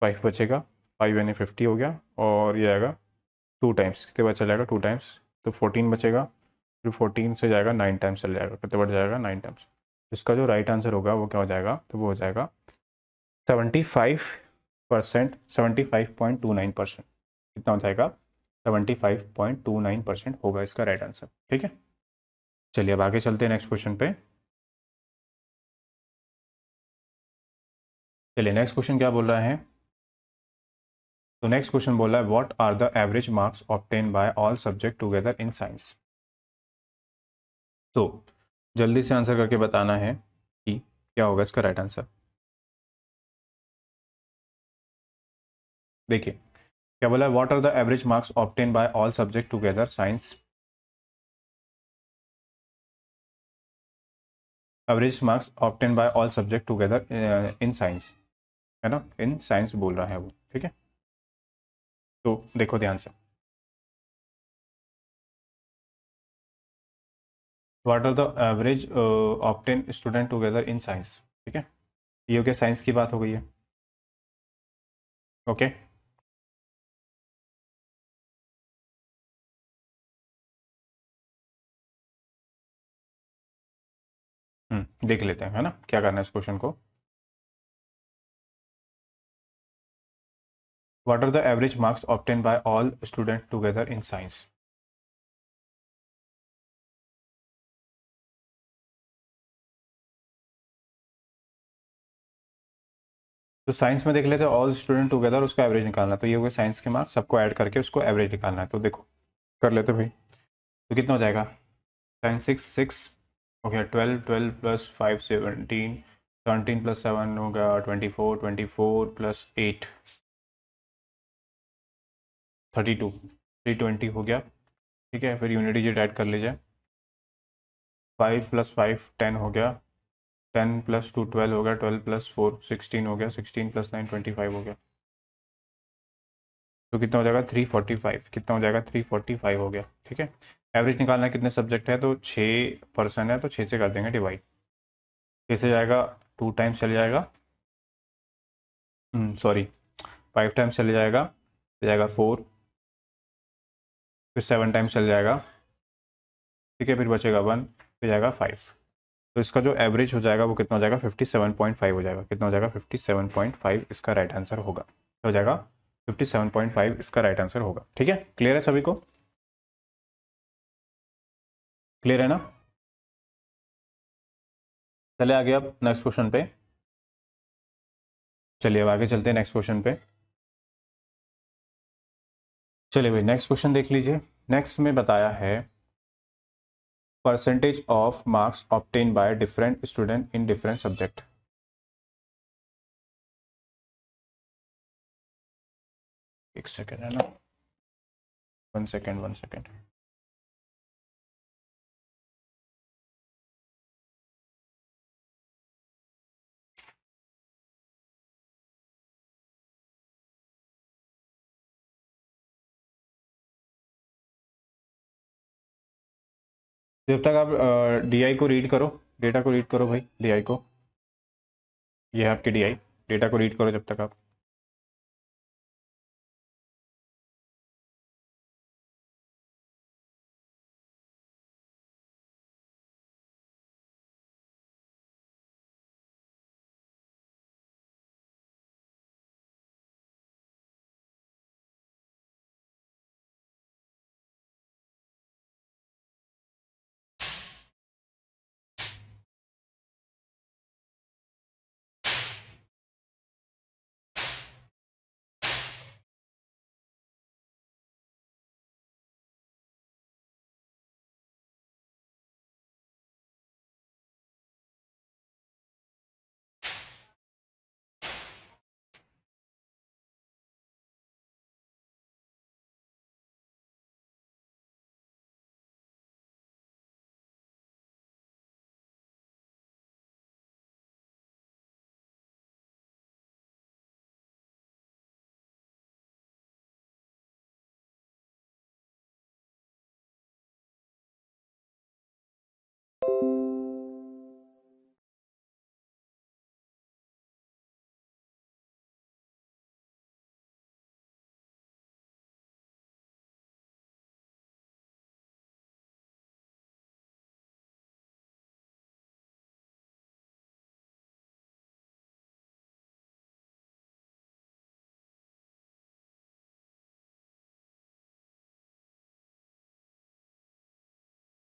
फाइव बचेगा फाइव यानी फिफ्टी हो गया और ये आएगा टू टाइम्स कितने बार चल जाएगा टू टाइम्स तो फोर्टीन बचेगा फिर फोर्टीन से जाएगा नाइन टाइम्स चल जाएगा कितने बार जाएगा नाइन टाइम्स इसका जो राइट आंसर होगा वो क्या हो जाएगा तो वो हो जाएगा seventy five percent seventy five point two nine percent कितना हो जाएगा seventy five point two nine percent होगा इसका राइट आंसर ठीक है चलिए अब आगे चलते हैं नेक्स्ट क्वेश्चन पे चलिए नेक्स्ट क्वेश्चन क्या बोल रहा है तो नेक्स्ट क्वेश्चन बोल रहा है what are the average marks obtain by all subject together in science तो जल्दी से आंसर करके बताना है कि क्या होगा इसका राइट आंसर देखिए क्या बोला what are the average marks obtain by all subject together science average marks obtain by all subject together in science है ना इन साइंस बोल रहा है वो ठीक है तो देखो ध्यान से what are the average obtain student together in science ठीक है ये हो गया साइंस की बात हो गई है ओके okay. हम्म, देख लेते हैं है ना क्या करना है इस क्वेश्चन को what are the average marks obtained by all student together in science तो साइंस में देख लेते हैं ऑल स्टूडेंट टुगेदर उसका एवरेज निकालना है तो ये हो गया साइंस के मार्क्स सबको ऐड करके उसको एवरेज निकालना है तो देखो कर लेते भाई तो कितना हो जाएगा साइंस सिक्स सिक्स हो गया twelve twelve plus five seventeen seventeen plus seven हो गया twenty four twenty four plus eight thirty two three twenty हो गया ठीक है फिर यूनिट डिजिट ऐड कर लीजिए फाइव प्लस फाइव टेन हो गया टेन प्लस टू ट्वेल्व हो गया ट्वेल्व प्लस फोर सिक्सटीन हो गया sixteen plus nine twenty five हो गया तो कितना हो जाएगा थ्री फोर्टी फाइव कितना हो जाएगा थ्री फोर्टी फाइव हो गया ठीक है एवरेज निकालना कितने सब्जेक्ट है तो छः परसेंट है तो छः से कर देंगे डिवाइड कैसे जाएगा टू टाइम्स हम्म, चले जाएगा सॉरी फाइव टाइम्स चले जाएगा जाएगा फोर फिर सेवन टाइम्स चल जाएगा ठीक है फिर बचेगा वन फिर जाएगा फाइव तो इसका जो एवरेज हो जाएगा वो कितना हो जाएगा फिफ्टी सेवन पॉइंट फाइव हो जाएगा कितना हो जाएगा फिफ्टी सेवन पॉइंट फाइव इसका राइट आंसर होगा हो जाएगा फिफ्टी सेवन पॉइंट फाइव इसका राइट आंसर होगा ठीक है क्लियर है सभी को क्लियर है ना चले आगे अब नेक्स्ट क्वेश्चन पे चलिए अब आगे चलते हैं नेक्स्ट क्वेश्चन पे चलिए भाई नेक्स्ट क्वेश्चन देख लीजिए नेक्स्ट में बताया है percentage of marks obtain by different student in different subject एक सेकेंड है ना वन सेकेंड वन सेकेंड जब तक आप डी को रीड करो डेटा को रीड करो भाई डी को यह है आपकी आई डेटा को रीड करो जब तक आप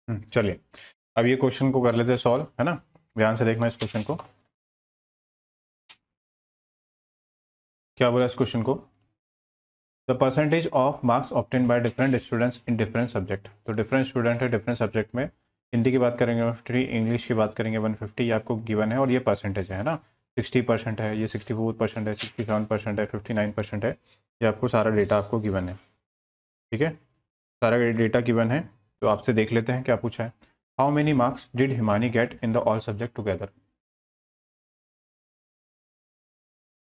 हम्म, चलिए अब ये क्वेश्चन को कर लेते हैं सॉल्व है ना ध्यान से देखना इस क्वेश्चन को क्या बोला इस क्वेश्चन को the percentage of marks obtain by different students in different subject तो डिफरेंट स्टूडेंट है डिफरेंट सब्जेक्ट में हिंदी की बात करेंगे फिफ्टी इंग्लिश की बात करेंगे वन फिफ्टी ये आपको गिवन है और ये परसेंटेज है ना सिक्सटी परसेंट है ये सिक्सटी फोर परसेंट है सिक्सटी सेवन परसेंट है फिफ्टी नाइन परसेंट है ये आपको सारा डेटा आपको गिवन है ठीक है सारा डेटा गिवन है तो आपसे देख लेते हैं क्या पूछा है how many marks did Himani get in the all subject together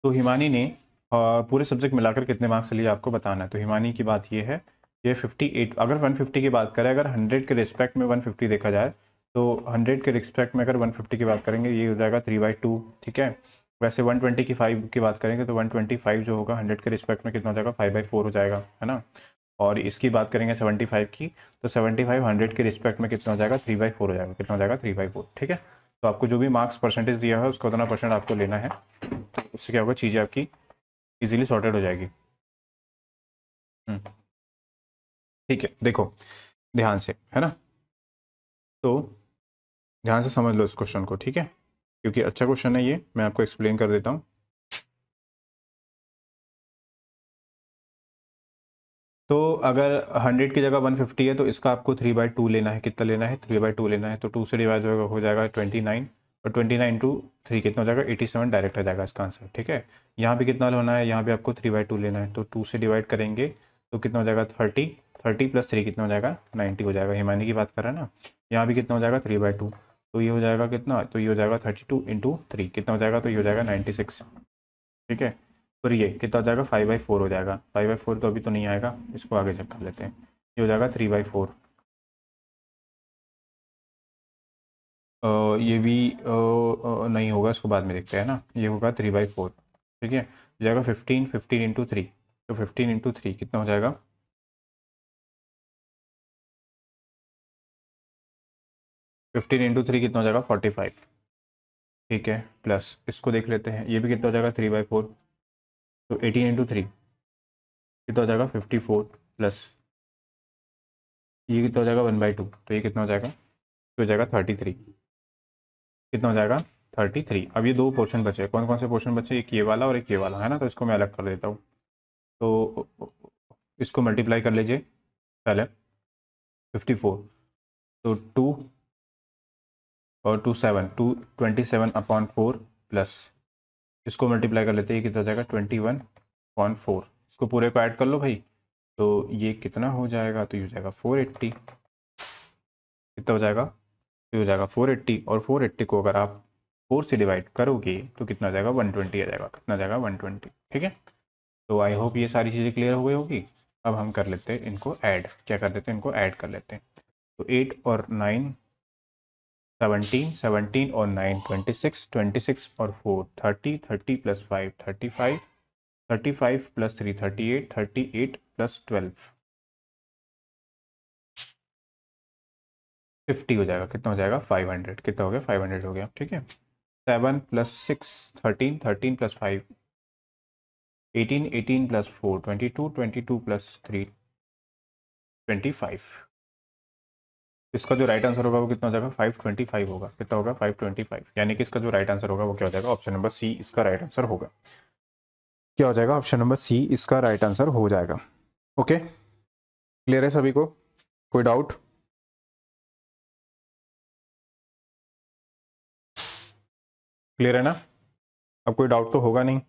तो हिमानी ने पूरे सब्जेक्ट मिलाकर कितने मार्क्स लिए आपको बताना है तो हिमानी की बात ये है ये 58 अगर 150 की बात करें अगर 100 के रिस्पेक्ट में 150 देखा जाए तो 100 के रिस्पेक्ट में अगर 150 की बात करेंगे ये हो जाएगा थ्री बाई टू ठीक है वैसे 120 की फाइव की बात करेंगे तो 125 जो होगा 100 के रिस्पेक्ट में कितना हो जाएगा फाइव बाई फोर हो जाएगा है ना और इसकी बात करेंगे सेवेंटी फाइव की तो सेवेंटी फाइव हंड्रेड के रिस्पेक्ट में कितना हो जाएगा थ्री बाई फोर हो जाएगा कितना हो जाएगा थ्री बाई फोर ठीक है तो आपको जो भी मार्क्स परसेंटेज दिया है उसका उतना परसेंट आपको लेना है तो उससे क्या होगा चीज़ें आपकी इजीली सॉर्टेड हो जाएगी हम्म। ठीक है देखो ध्यान से है ना तो ध्यान से समझ लो इस क्वेश्चन को ठीक है क्योंकि अच्छा क्वेश्चन है ये मैं आपको एक्सप्लेन कर देता हूँ तो अगर 100 की जगह 150 है तो इसका आपको थ्री बाई टू लेना है कितना लेना है थ्री बाई टू लेना है तो टू से डिवाइड होगा हो जाएगा 29 और 29 नाइन टू थ्री कितना हो जाएगा 87 डायरेक्ट आ जाएगा इसका आंसर ठीक है यहाँ पे कितना होना है यहाँ पे आपको थ्री बाई टू लेना है तो टू से डिवाइड करेंगे तो कितना हो जाएगा थर्टी थर्टी प्लस थ्री कितना हो जाएगा नाइन्टी हो जाएगा हिमानी की बात कर ना यहाँ भी कितना हो जाएगा थ्री बाई टू तो ये हो जाएगा कितना तो ये हो जाएगा थर्टी टू इंटू थ्री कितना हो जाएगा तो ये हो जाएगा नाइन्टी सिक्स ठीक है और ये कितना हो जाएगा फाइव बाई फोर हो जाएगा फाइव बाई फोर तो अभी तो नहीं आएगा इसको आगे चेक कर लेते हैं ये हो जाएगा थ्री बाई फोर ये भी नहीं होगा इसको बाद में देखते हैं ना ये होगा थ्री बाई फोर ठीक है हो जाएगा फिफ्टीन फिफ्टीन इंटू थ्री तो फिफ्टीन इंटू थ्री कितना हो जाएगा फिफ्टीन इंटू थ्री कितना हो जाएगा फोर्टी फाइव ठीक है प्लस इसको देख लेते हैं ये भी कितना हो जाएगा थ्री बाई फोर तो एटीन इंटू थ्री कितना हो जाएगा फिफ्टी फोर प्लस ये कितना हो जाएगा वन बाई टू तो ये कितना हो जाएगा तो हो जाएगा थर्टी थ्री कितना हो जाएगा थर्टी थ्री अब ये दो पोर्शन बचे कौन कौन से पोर्शन बचे एक ये वाला और एक ये वाला है ना तो इसको मैं अलग कर देता हूँ तो इसको मल्टीप्लाई कर लीजिए पहले फिफ्टी फोर तो टू और two seven two twenty seven upon four plus इसको मल्टीप्लाई कर लेते हैं कितना जाएगा ट्वेंटी वन पॉइंट फोर इसको पूरे को ऐड कर लो भाई तो ये कितना हो जाएगा तो ये हो जाएगा फोर एट्टी कितना हो जाएगा तो हो जाएगा फोर एट्टी और फोर एट्टी को अगर आप फोर से डिवाइड करोगे तो कितना जाएगा वन ट्वेंटी आ जाएगा कितना जाएगा वन ट्वेंटी ठीक है तो आई होप ये सारी चीज़ें क्लियर हो गई होगी अब हम कर लेते हैं इनको ऐड क्या कर लेते हैं इनको ऐड कर लेते हैं तो एट और नाइन सेवनटीन सेवनटीन और nine twenty six twenty six और four thirty thirty plus five thirty five thirty five plus three thirty eight thirty eight plus twelve fifty हो जाएगा कितना हो जाएगा फाइव हंड्रेड कितना हो गया फाइव हंड्रेड हो गया ठीक है seven plus six thirteen thirteen plus five eighteen eighteen plus four twenty two twenty two plus three twenty five इसका जो राइट आंसर होगा वो कितना हो जाएगा फाइव ट्वेंटी फाइव होगा कितना होगा फाइव ट्वेंटी फाइव यानी कि इसका जो राइट आंसर होगा वो क्या हो जाएगा ऑप्शन नंबर सी इसका राइट आंसर होगा क्या हो जाएगा ऑप्शन नंबर सी इसका राइट आंसर हो जाएगा ओके क्लियर है सभी को कोई डाउट क्लियर है ना अब कोई डाउट तो होगा नहीं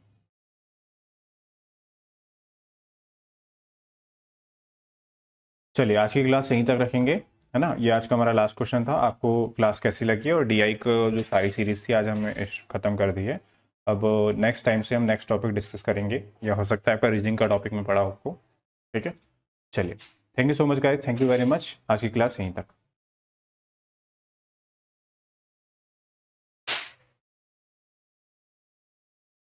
चलिए आज की क्लास यहीं तक रखेंगे है ना ये आज का हमारा लास्ट क्वेश्चन था आपको क्लास कैसी लगी और डी आई का जो सारी सीरीज थी आज हमने ख़त्म कर दी है अब नेक्स्ट टाइम से हम नेक्स्ट टॉपिक डिस्कस करेंगे या हो सकता है आपका रीजनिंग का टॉपिक में पढ़ा आपको ठीक है चलिए thank you so much guys thank you very much आज की क्लास यहीं तक